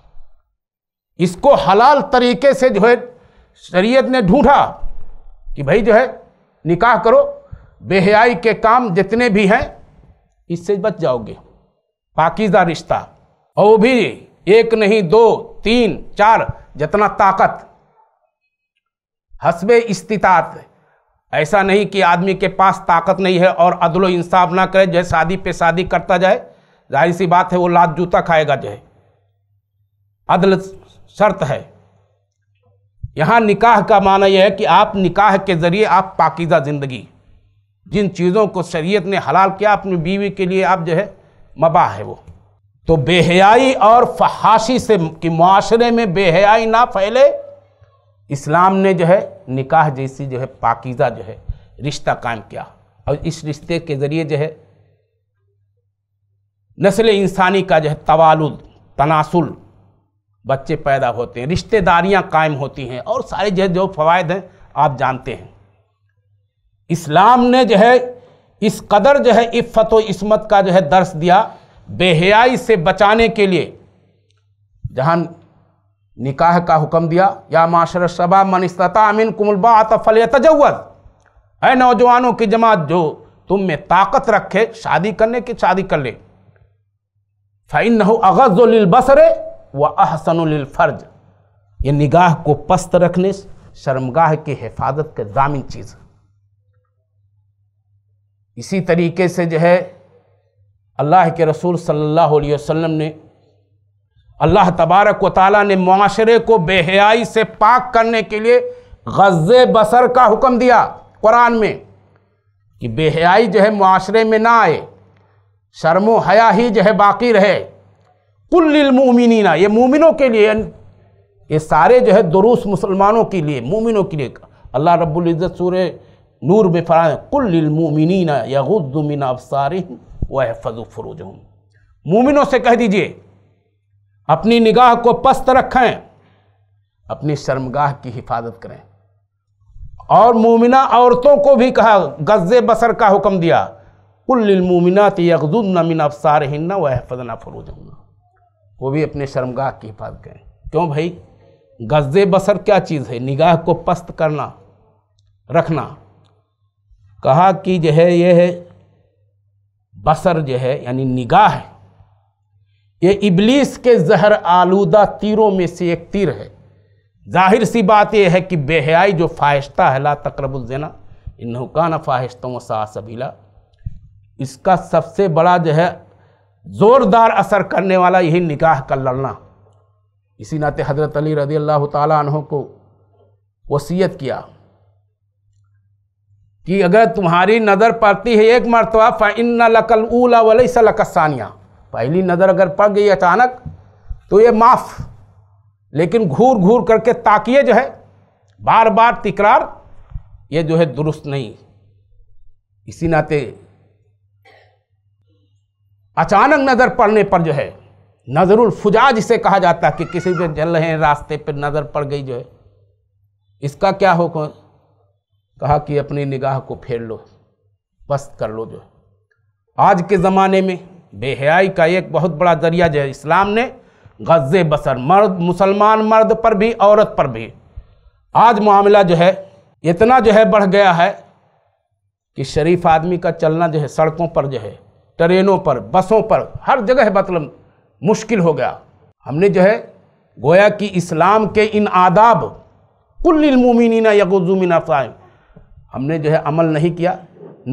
इसको हलाल तरीके से जो है शरीयत ने ढूंढा कि भाई जो है निकाह करो बेहयाई के काम जितने भी हैं इससे बच जाओगे पाकिजा रिश्ता और वो भी एक नहीं दो तीन चार जितना ताकत हसब इस्तात ऐसा नहीं कि आदमी के पास ताकत नहीं है और अदलो इंसाफ ना करे जो है शादी पे शादी करता जाए जाहिर सी बात है वो लात जूता खाएगा जो है अदल शर्त है यहाँ निकाह का माना यह है कि आप निकाह के ज़रिए आप पाकिज़ा ज़िंदगी जिन चीज़ों को शरीयत ने हलाल किया अपनी बीवी के लिए आप जो है मबा है वो तो बेहयाई और फहाशी से कि माशरे में बेहयाई ना फैले इस्लाम ने जो है निकाह जैसी जो है पाकिज़ा जो है रिश्ता कायम किया और इस रिश्ते के ज़रिए जो है नस्ल इंसानी का जो है तवालुद तनासुल बच्चे पैदा होते हैं रिश्तेदारियां कायम होती हैं और सारे जो जो फ़वाद हैं आप जानते हैं इस्लाम ने जो है इस कदर जो है इफ़त व इसमत का जो है दर्श दिया बेहयाई से बचाने के लिए जहाँ निकाह का हुक्म दिया या माशर शबा मनस्तता अमिन कुमलबा फल तजवत है नौजवानों की जमात जो तुम में ताकत रखे शादी करने की शादी कर ले फ़ैन नहो लिल बसरे व फर्ज ये निगाह को पस्त रखने शर्मगाह की हिफाजत के दामिन चीज़ इसी तरीके से जो है अल्लाह के रसूल सल्लल्लाहु अलैहि वसल्लम ने अल्लाह तबारक व ने माशरे को बेहयाई से पाक करने के लिए गज़े बसर का हुक्म दिया कुरान में कि बेहयाई जो है माशरे में ना आए शर्मो हया ही जो है बाकी रहे कुल्लिलमुमिनीना ये मोमिनों के लिए ये सारे जो है दुरूस मुसलमानों के लिए मोमिनों के लिए अल्लाह रब्बुल सूर नूर में फरा फ़रान कुल्लिलमुमिनीना यगुद्दुमिन अबसारी फरोज हूँ मोमिनों से कह दीजिए अपनी निगाह को पस्त रखें अपनी शर्मगाह की हिफाजत करें और मोमिना औरतों को भी कहा गज़े बसर का हुक्म दिया कुल्लिलमुमिनात यगजुद्न मिन अबसारहिन्ना फरोज फरूजहन्ना वो भी अपने शर्मगाह की हिफाजत करें क्यों भाई गज़े बसर क्या चीज़ है निगाह को पस्त करना रखना कहा कि जो है यह है बसर जो है यानी निगाह है ये इबलीस के जहर आलूदा तीरों में से एक तीर है जाहिर सी बात यह है कि बेहयाई जो फाहिश्ता है ला तकरबुलजना ना फाहिश्तों सा सबीला इसका सबसे बड़ा जो है ज़ोरदार असर करने वाला यही निकाह का लड़ना इसी नाते हज़रत अली रदी अल्लाह तहों को वसीयत किया कि अगर तुम्हारी नज़र पड़ती है एक मरतबा इन लकल ऊला वलई सानिया पहली नज़र अगर पड़ गई अचानक तो ये माफ़ लेकिन घूर घूर करके ताकिए जो है बार बार तकरार ये जो है दुरुस्त नहीं इसी नाते अचानक नज़र पड़ने पर जो है नज़रुल फुजा जिसे कहा जाता है कि किसी से जल रहे हैं रास्ते पर नज़र पड़ गई जो है इसका क्या हो कहा कि अपनी निगाह को फेर लो पस्त कर लो जो आज के ज़माने में बेहयाई का एक बहुत बड़ा जरिया जो है इस्लाम ने गज़े बसर मर्द मुसलमान मर्द पर भी औरत पर भी आज मामला जो है इतना जो है बढ़ गया है कि शरीफ आदमी का चलना जो है सड़कों पर जो है ट्रेनों पर बसों पर हर जगह मतलब मुश्किल हो गया हमने जो है गोया कि इस्लाम के इन आदाब कुल्लमिनना यगजुमिन फ़ाइम हमने जो है अमल नहीं किया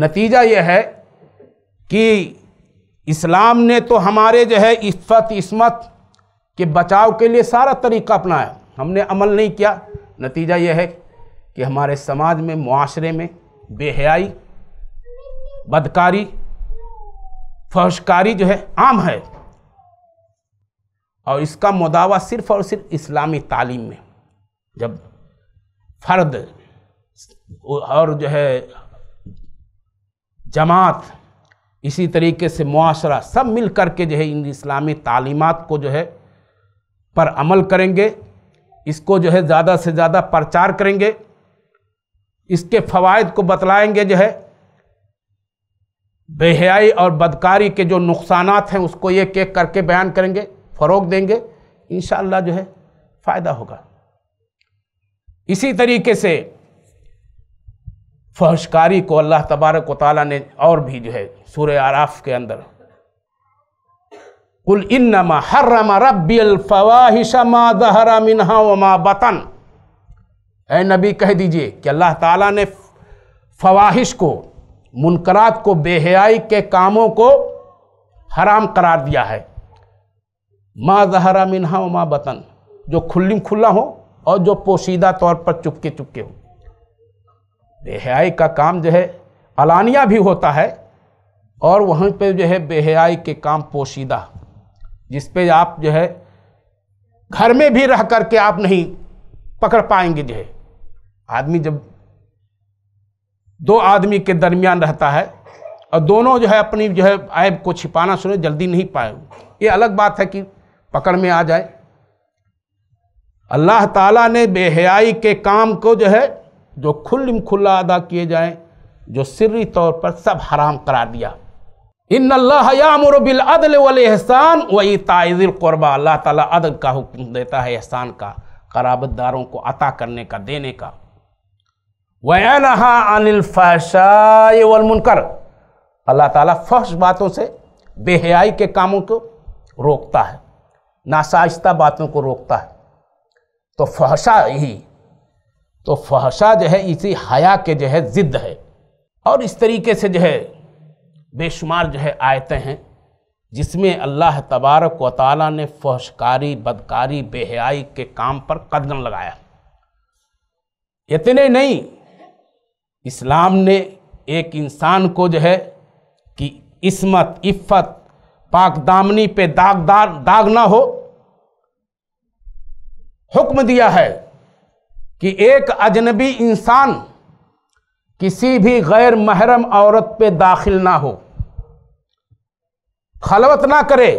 नतीजा यह है कि इस्लाम ने तो हमारे जो है इफ़त इस्मत के बचाव के लिए सारा तरीका अपनाया हमने अमल नहीं किया नतीजा यह है कि हमारे समाज में माशरे में बेहयाई बदकारी फहशकारी जो है आम है और इसका मुदावा सिर्फ और सिर्फ इस्लामी तालीम में जब फर्द और जो है जमात इसी तरीके से मुआरा सब मिल कर के जो है इन इस्लामी तालीमत को जो है पर अमल करेंगे इसको जो है ज़्यादा से ज़्यादा प्रचार करेंगे इसके फ़वाद को बतलाएंगे जो है बेहयाई और बदकारी के जो नुकसान हैं उसको एक एक करके बयान करेंगे फ़रोग देंगे इन जो है फ़ायदा होगा इसी तरीके से फहशकारी को अल्लाह तबारक वाली ने और भी जो है सूर आराफ के अंदर कुल इन हर्रम रब्बी मा मिनहा बतन ए नबी कह दीजिए कि अल्लाह ताला ने फवाहिश को मुनकरात को बेहयाई के कामों को हराम करार दिया है माँ जहरा मिनहा माँ बतन जो खुल्ली खुला हो और जो पोशीदा तौर पर चुपके चुपके हो बेहयाई का काम जो है अलानिया भी होता है और वहीं पे जो है बेहयाई के काम पोशीदा जिस पे आप जो है घर में भी रह करके आप नहीं पकड़ पाएंगे जो है आदमी जब दो आदमी के दरमियान रहता है और दोनों जो है अपनी जो है ऐब को छिपाना सुने जल्दी नहीं पाए ये अलग बात है कि पकड़ में आ जाए अल्लाह ताला ने बेहयाई के काम को जो है जो खुल खुला अदा किए जाए जो सिरी तौर पर सब हराम करार दिया इन अल्लाह अदल वल एहसान वही ताइजिल क़ुरबा अल्लाह ताला अदल का हुक्म देता है एहसान का कराबतदारों को अता करने का देने का वहा अनिल फहशाए मुनकर अल्लाह ताला फहश बातों से बेहयाई के कामों को रोकता है नासाइस्ता बातों को रोकता है तो फहशा ही तो फहशा जो है इसी हया के जो है ज़िद्द है और इस तरीके से जो है बेशुमार जो है आयतें हैं जिसमें अल्लाह तबारक व ताली ने फहशकारी बदकारी बेहयाई के काम पर कदम लगाया इतने नहीं इस्लाम ने एक इंसान को जो है कि इसमत इफ़त पाक दामनी पे दागदार दाग ना हो हुक्म दिया है कि एक अजनबी इंसान किसी भी गैर महरम औरत पे दाखिल ना हो खलवत ना करे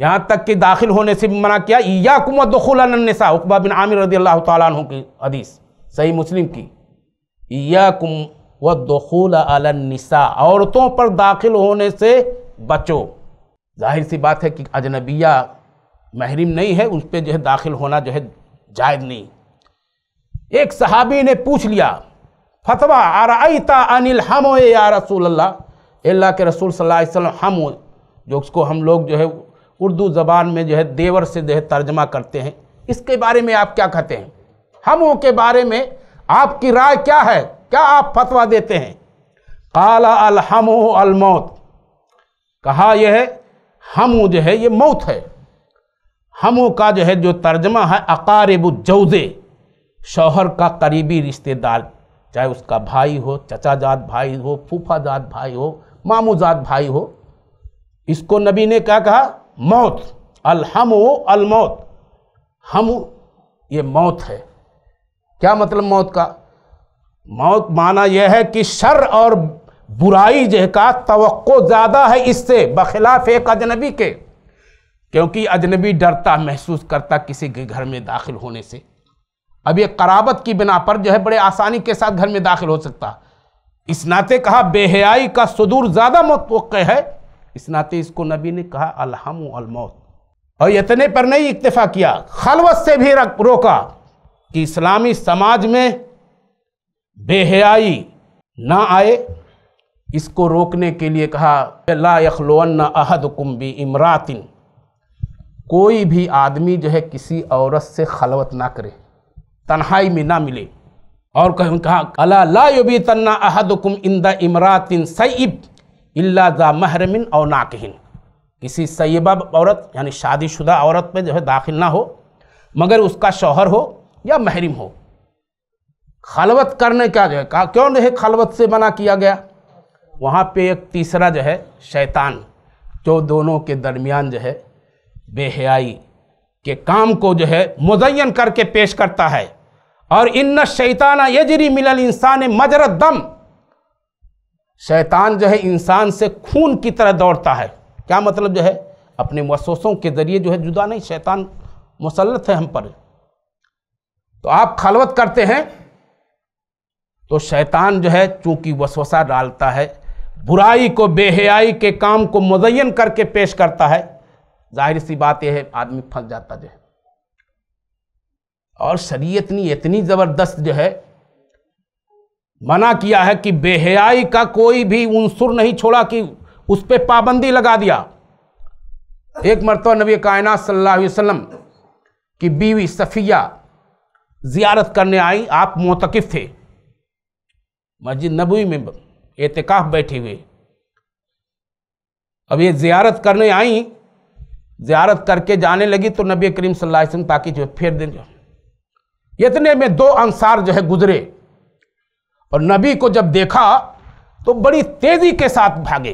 यहाँ तक कि दाखिल होने से भी मना किया या कुमत दखुलसा उकबा बिन आमिर रदी अल्लाह तु की हदीस सही मुस्लिम की याकुम व दखूल अलनिसा औरतों पर दाखिल होने से बचो जाहिर सी बात है कि अजनबिया महरिम नहीं है उस पर जो है दाखिल होना जो है जायज़ नहीं एक सहाबी ने पूछ लिया फतवा आरता अनिल हम या रसूल अल्लाह अल्लाह के रसूल सल्लल्लाहु अलैहि वसल्लम हम जो उसको हम लोग जो है उर्दू ज़बान में जो है देवर से जो है तर्जमा करते हैं इसके बारे में आप क्या कहते हैं हम के बारे में आपकी राय क्या है क्या आप फतवा देते हैं काला अलहमो अलमौत कहा यह है हम जो है ये मौत है हम का जो है जो तर्जमा है अकारब जौजे शौहर का करीबी रिश्तेदार चाहे उसका भाई हो चचा जात भाई हो फूफा जात भाई हो मामू जात भाई हो इसको नबी ने क्या कहा मौत अलहमो अलमौत हम ये मौत है क्या मतलब मौत का मौत माना यह है कि शर और बुराई जह का तो ज़्यादा है इससे बखिलाफ एक अजनबी के क्योंकि अजनबी डरता महसूस करता किसी के घर में दाखिल होने से अब ये कराबत की बिना पर जो है बड़े आसानी के साथ घर में दाखिल हो सकता इस नाते कहा बेहयाई का सदूर ज़्यादा मतवक़ है इस नाते इसको नबी ने कहा अलहम अलमौत और इतने पर नहीं इतफ़ा किया खलवत से भी रोका कि इस्लामी समाज में बेहयाई ना आए इसको रोकने के लिए कहा ला यखलोन अहद कुम्बी इमरातिन कोई भी आदमी जो है किसी औरत से खलवत ना करे तन्हाई में ना मिले और कहीं कहा अला ला युबी तन्ना अहद कुम इंदा इमरातिन सईब इल्ला दा महरमिन और नाकहिन किसी सैबा औरत यानी शादीशुदा औरत पे जो है दाखिल ना हो मगर उसका शौहर हो या महरिम हो खलवत करने का जो है कहा क्यों नहीं खलवत से मना किया गया वहाँ पे एक तीसरा जो है शैतान जो दोनों के दरमियान जो है बेहयाई के काम को जो है मुजयन करके पेश करता है और इन न शैताना यजरी मिलल इंसान मजरत दम शैतान जो है इंसान से खून की तरह दौड़ता है क्या मतलब जो है अपने वसोसों के ज़रिए जो है जुदा नहीं शैतान मुसलत है हम पर तो आप खलवत करते हैं तो शैतान जो है चूंकि वसवसा डालता है बुराई को बेहयाई के काम को मुजयन करके पेश करता है जाहिर सी बात यह है आदमी फंस जाता जो है और शरीयत ने इतनी ज़बरदस्त जो है मना किया है कि बेहयाई का कोई भी उनसुर नहीं छोड़ा कि उस पर पाबंदी लगा दिया एक मरतबा नबी कायनात सल्लल्लाहु अलैहि वसल्लम की बीवी सफ़िया ज़ियारत करने आई आप मोतकफ़ थे मस्जिद नबी में एतकाफ़ बैठे हुए अब ये ज़ियारत करने आई ज़ियारत करके जाने लगी तो नबी करीम सल्लल्लाहु अलैहि वसल्लम ताकि जो फेर दें जो इतने में दो अंसार जो है गुजरे और नबी को जब देखा तो बड़ी तेज़ी के साथ भागे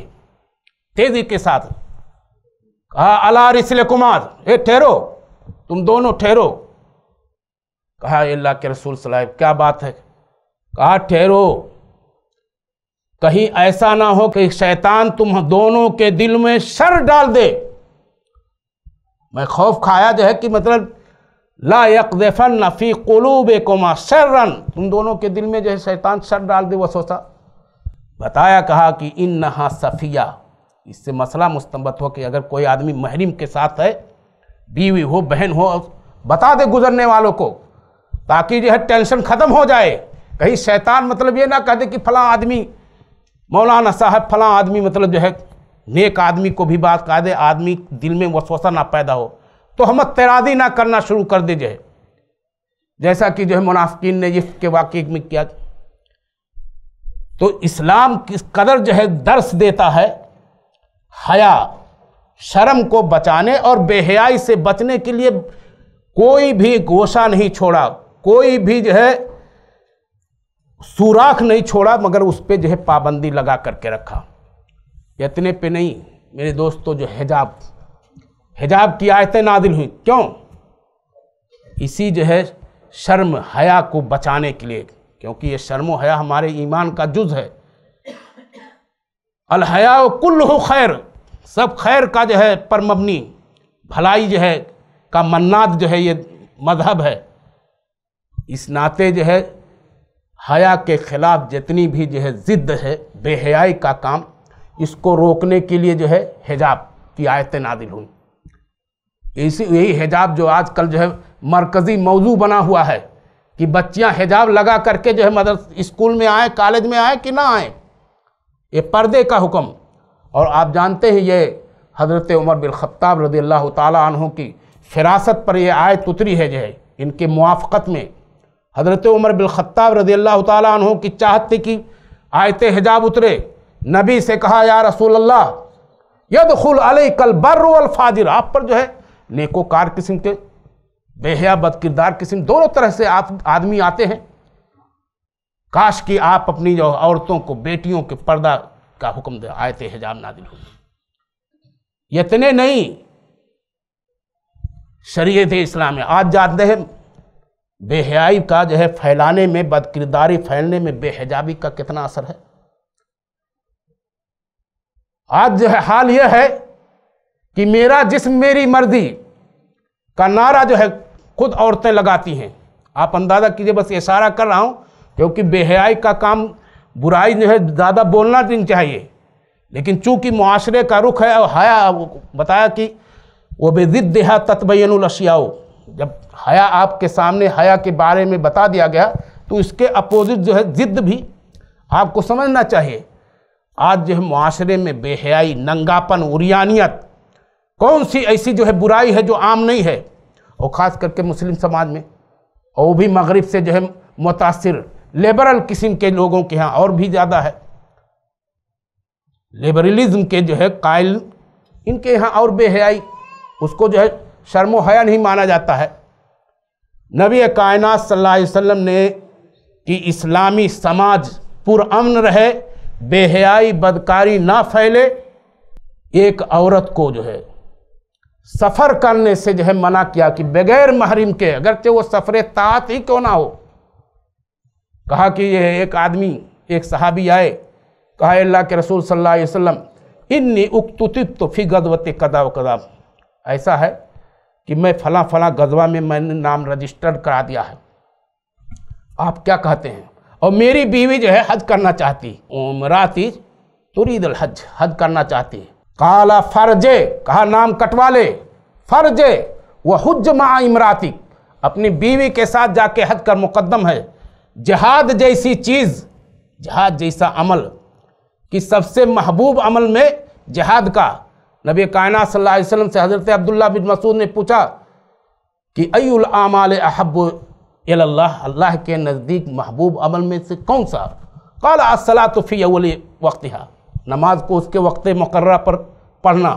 तेज़ी के साथ कहा अला रिसले कुमार ए ठहरो तुम दोनों ठहरो कहा अल्लाह के रसूल सलाह क्या बात है कहा ठहरो कहीं ऐसा ना हो कि शैतान तुम दोनों के दिल में शर डाल दे मैं खौफ खाया जो है कि मतलब ला यकदफन नफ़ी कलूब कोमा शर्रन तुम दोनों के दिल में जो है शैतान शर डाल दे वह सोचा बताया कहा कि इन नहा सफ़िया इससे मसला मुस्तमत हो कि अगर कोई आदमी महरिम के साथ है बीवी हो बहन हो बता दे गुजरने वालों को ताकि जो है टेंशन ख़त्म हो जाए कहीं शैतान मतलब ये ना कह दे कि फला आदमी मौलाना साहब फला आदमी मतलब जो है नेक आदमी को भी बात कह दे आदमी दिल में वसवसा ना पैदा हो तो हम तैरादी ना करना शुरू कर दे जाए जैसा कि जो है मुनाफिन ने इफ्त के वाक्य में किया तो इस्लाम किस कदर जो है दर्श देता है हया शर्म को बचाने और बेहयाई से बचने के लिए कोई भी गोशा नहीं छोड़ा कोई भी जो है सुराख नहीं छोड़ा मगर उस पर जो है पाबंदी लगा करके रखा इतने पे नहीं मेरे दोस्तों जो हिजाब हिजाब की आयतें नादिल हुई क्यों इसी जो है शर्म हया को बचाने के लिए क्योंकि ये शर्म हया हमारे ईमान का जुज है अलहया कुल हो खैर सब खैर का जो है परमबनी भलाई जो है का मन्नाद जो है ये मजहब है इस नाते जो है हया के ख़िलाफ़ जितनी भी जो है ज़िद्द है बेहयाई का काम इसको रोकने के लिए जो है हिजाब की आयतें नादिल हुई इसी यही हिजाब जो आजकल जो है मरकज़ी मौजू बना हुआ है कि बच्चियां हिजाब लगा करके जो है मदर स्कूल में आए कॉलेज में आए कि ना आए ये पर्दे का हुक्म और आप जानते हैं ये हज़रत उमर बिन ख़त्ताब रदी अल्लाह तहों की फिरासत पर यह आयत उतरी है जो है इनके मुआफ़त में हज़रत उमर बिलख़त्ताब रजी अल्लाह तु की चाहत थी कि आयत हिजाब उतरे नबी से कहा या रसूल अल्लाह खुल अली कल अलफाजिर आप पर जो है नेकोकार किस्म के बेहया बद किरदार किस्म दोनों तरह से आप आदमी आते हैं काश कि आप अपनी जो औरतों को बेटियों के पर्दा का हुक्म दे आयत हिजाब नादिल हो इतने नहीं शरीयत इस्लाम है आज जानते हैं बेहयाई का जो है फैलाने में बदकिरदारी फैलने में बेहजाबी का कितना असर है आज जो है हाल यह है कि मेरा जिस मेरी मर्जी का नारा जो है खुद औरतें लगाती हैं आप अंदाज़ा कीजिए बस इशारा कर रहा हूँ क्योंकि बेहयाई का काम बुराई जो है ज़्यादा बोलना नहीं चाहिए लेकिन चूंकि मुआरे का रुख है और हाया बताया कि वो बेदिद देहा तत्बैनशियाओ जब हया आपके सामने हया के बारे में बता दिया गया तो इसके अपोजिट जो है ज़िद्द भी आपको समझना चाहिए आज जो है माशरे में बेहयाई नंगापन उरियानियत कौन सी ऐसी जो है बुराई है जो आम नहीं है और ख़ास करके मुस्लिम समाज में और वो भी मगरब से जो है मुतासर लेबरल किस्म के लोगों के यहाँ और भी ज़्यादा है लेबरलिज्म के जो है कायल इनके यहाँ और बेहयाई उसको जो है शर्मोहया नहीं माना जाता है नबी कायनात सल्लल्लाहु अलैहि वसल्लम ने कि इस्लामी समाज पुरअमन रहे बेहयाई बदकारी ना फैले एक औरत को जो है सफ़र करने से जो है मना किया कि बगैर महरिम के अगरचे वो सफ़र तात ही क्यों ना हो कहा कि ये एक आदमी एक सहाबी आए कहा अल्लाह के रसूल सल्लल्लाहु अलैहि वसल्लम इन्नी उक्तुतित तो फी गदवत कदा कदा ऐसा है कि मैं फला फला गजवा में मैंने नाम रजिस्टर्ड करा दिया है आप क्या कहते हैं और मेरी बीवी जो है हज करना चाहती उमराती तुरीद हज हज करना चाहती काला फर्जे कहा नाम कटवा ले फर्जे वह हज मा इमराती अपनी बीवी के साथ जाके हज कर मुकदम है जहाद जैसी चीज़ जहाद जैसा अमल कि सबसे महबूब अमल में जहाद का नबी कायन सल्लल्लाहु से हज़रत अब्दुल्ला बिन मसूद ने पूछा कि अयुल आमाल अहब अल्लाह अल्लाह के नज़दीक महबूब अमल में से कौन सा कला असला तो फ़ी अवल वक्त नमाज को उसके वक्त मकर्र पर पढ़ना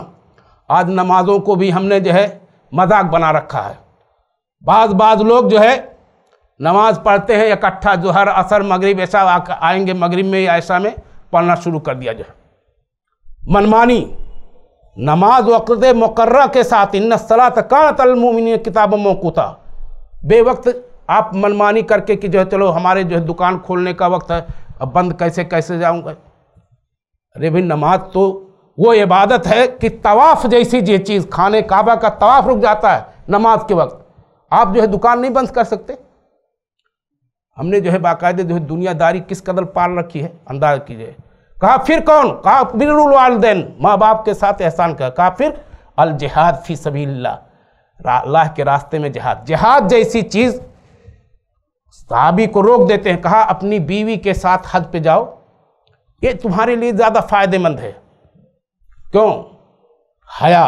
आज नमाज़ों को भी हमने जो है मजाक बना रखा है बाद बाज लोग जो है नमाज़ पढ़ते हैं इकट्ठा जो हर असर मगरब ऐसा आएंगे मगरब में या ऐसा में पढ़ना शुरू कर दिया जो है मनमानी नमाज वक़्त मकर्र के साथ इन सलात तकान तलमिन किताब मौकूता वक्त आप मनमानी करके कि जो है चलो हमारे जो है दुकान खोलने का वक्त है अब बंद कैसे कैसे जाऊंगा अरे भाई नमाज तो वो इबादत है कि तवाफ़ जैसी जो चीज़ खाने काबा का तवाफ़ रुक जाता है नमाज के वक्त आप जो है दुकान नहीं बंद कर सकते हमने जो है बाकायदे जो है दुनियादारी किस कदर पाल रखी है अंदाज कीजिए कहा फिर कौन कहा बिरुल वालदेन माँ बाप के साथ एहसान कर कहा फिर अल जिहाद फी सभी अल्लाह के रास्ते में जिहाद जिहाद जैसी चीज़ साहबी को रोक देते हैं कहा अपनी बीवी के साथ हज पे जाओ ये तुम्हारे लिए ज़्यादा फायदेमंद है क्यों हया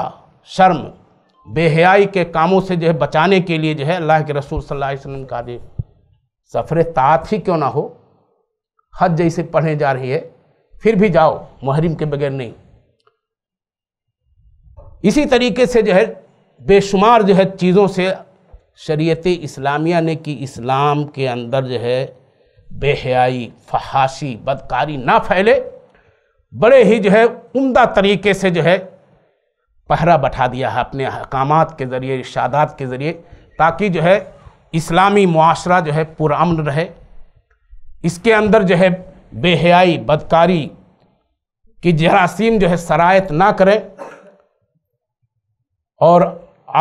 शर्म बेहयाई के कामों से जो है बचाने के लिए जो है अल्लाह के रसूल सल्लल्लाहु अलैहि वसल्लम का सफ़र तात ही क्यों ना हो हज जैसे पढ़ने जा रही है फिर भी जाओ महरिम के बगैर नहीं इसी तरीके से जो है बेशुमार जो है चीज़ों से शरीयत इस्लामिया ने कि इस्लाम के अंदर जो है बेहयाई फहाशी बदकारी ना फैले बड़े ही जो है उम्दा तरीके से जो है पहरा बैठा दिया है अपने अहकाम के ज़रिए इर्शादात के ज़रिए ताकि जो है इस्लामी मुआरा जो है पुरान रहे इसके अंदर जो है बेहयाई बदकारी की जरासीम जो है शरात ना करें और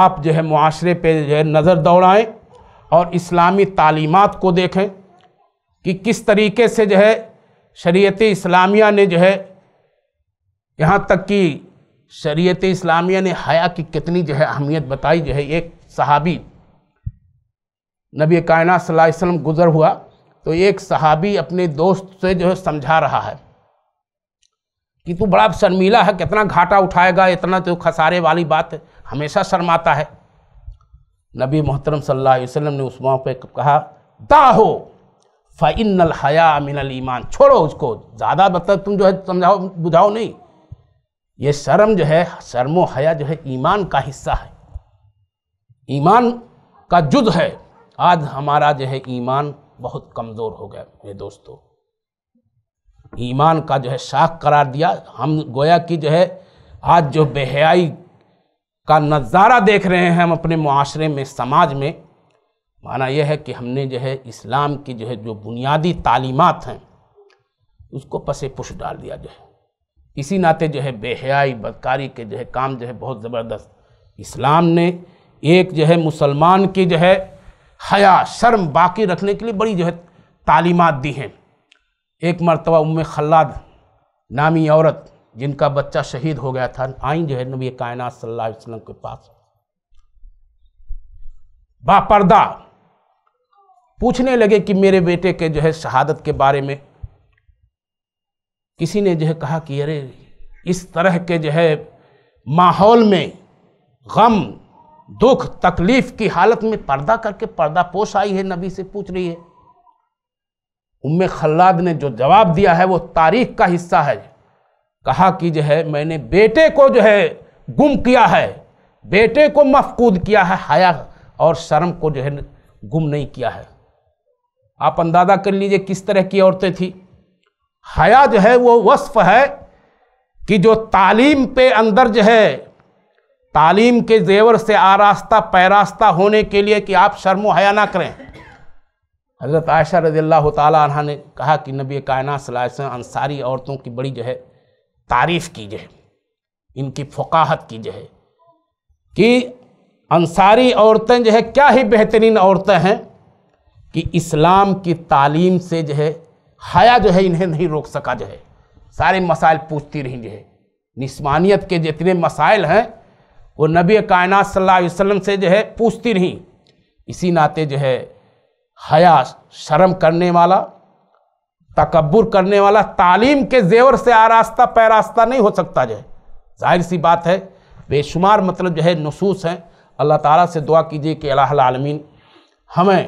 आप जो है माशरे पे जो है नज़र दौड़ाएं और इस्लामी तालीमत को देखें कि किस तरीके से जो है शरीयत इस्लामिया ने जो है यहाँ तक कि शरीयत इस्लामिया ने हया की कितनी जो है अहमियत बताई जो है एक सहाबी नबी कायन सल्लल्लाहु अलैहि वसल्लम गुज़र हुआ तो एक सहाबी अपने दोस्त से जो है समझा रहा है कि तू बड़ा शर्मीला है कितना घाटा उठाएगा इतना तो खसारे वाली बात हमेशा शर्माता है नबी मोहतरम सल्लल्लाहु वसल्लम ने उस मौके पर कहा दाहो फ़ाइनल हया मिनल ईमान छोड़ो उसको ज़्यादा मतलब तुम जो है समझाओ बुझाओ नहीं ये शर्म जो है शर्मो हया जो है ईमान का हिस्सा है ईमान का जुद है आज हमारा जो है ईमान बहुत कमज़ोर हो गया मेरे दोस्तों ईमान का जो है शाख करार दिया हम गोया कि जो है आज जो बेहयाई का नज़ारा देख रहे हैं हम अपने माशरे में समाज में माना यह है कि हमने जो है इस्लाम की जो है जो बुनियादी तालीमत हैं उसको पसे पुश डाल दिया जो है इसी नाते जो है बेहयाई बदकारी के जो है काम जो है बहुत ज़बरदस्त इस्लाम ने एक जो है मुसलमान की जो है हया शर्म बाकी रखने के लिए बड़ी जो है तालीमत दी हैं एक मरतबा उम खलाद नामी औरत जिनका बच्चा शहीद हो गया था आई जो है नबी कायनात सल्लल्लाहु अलैहि वसल्लम के पास बापर्दा पूछने लगे कि मेरे बेटे के जो है शहादत के बारे में किसी ने जो है कहा कि अरे इस तरह के जो है माहौल में गम दुख तकलीफ की हालत में पर्दा करके पर्दा पोश आई है नबी से पूछ रही है उम्म खल्लाद ने जो जवाब दिया है वो तारीख का हिस्सा है कहा कि जो है मैंने बेटे को जो है गुम किया है बेटे को मफकूद किया है हया और शर्म को जो है गुम नहीं किया है आप अंदाज़ा कर लीजिए किस तरह की औरतें थी हया जो है वो वस्फ है कि जो तालीम पे अंदर जो है तालीम के जेवर से आरास्ता पैरास्ता होने के लिए कि आप शर्म हया ना करें हज़रत आयशा रज़ी अल्लाह तह ने कहा कि नबी कायनात अंसारी औरतों की बड़ी जो है तारीफ़ की जाए इनकी फ़ुकाहत की जाए कि अंसारी औरतें जो है क्या ही बेहतरीन औरतें हैं कि इस्लाम की तालीम से जो है हया जो है इन्हें नहीं रोक सका जो है सारे मसाइल पूछती रही जो है जिसमानियत के जितने मसाइल हैं वो नबी कायनात सल्लल्लाहु अलैहि वसल्लम से जो है पूछती नहीं इसी नाते जो है हया शर्म करने वाला तकबर करने वाला तालीम के जेवर से आ रास्ता पैरास्ता नहीं हो सकता जो है जाहिर सी बात है बेशुमार मतलब जो है नसूस हैं अल्लाह ताला से दुआ कीजिए कि आलमीन हमें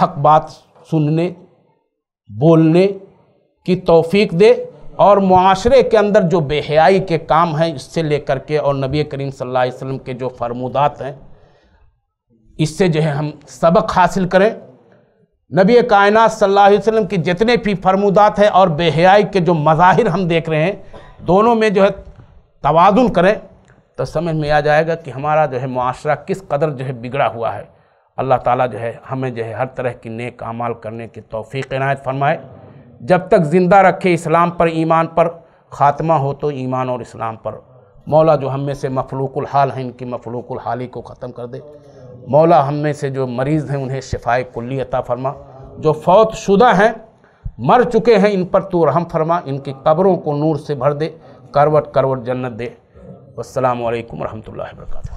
हक बात सुनने बोलने की तौफीक दे और माशरे के अंदर जो बेहयाई के काम हैं इससे लेकर के और नबी करीम सल्लल्लाहु अलैहि वसल्लम के जो फरमूदात हैं इससे जो है हम सबक हासिल करें नबी कायनात सल्लल्लाहु अलैहि वसल्लम के जितने भी फरमूदात हैं और बेहयाई के जो मज़ाहिर हम देख रहे हैं दोनों में जो है तोज़ुन करें तो समझ में आ जाएगा कि हमारा जो है माशरा किस कदर जो है बिगड़ा हुआ है अल्लाह ताला जो है हमें जो है हर तरह की नेक अमाल करने की तोफ़ी इनायत फरमाए जब तक ज़िंदा रखे इस्लाम पर ईमान पर ख़ात्मा हो तो ईमान और इस्लाम पर मौला जो हम में से मफलूकुल हाल हैं इनकी मफलूकुल हाली को ख़त्म कर दे मौला हम में से जो मरीज़ हैं उन्हें शिफाए कुल्ली अता फरमा जो फौत शुदा हैं मर चुके हैं इन पर तो रहम फरमा इनकी कब्रों को नूर से भर दे करवट करवट जन्नत दे असलकम वरहमल वर्का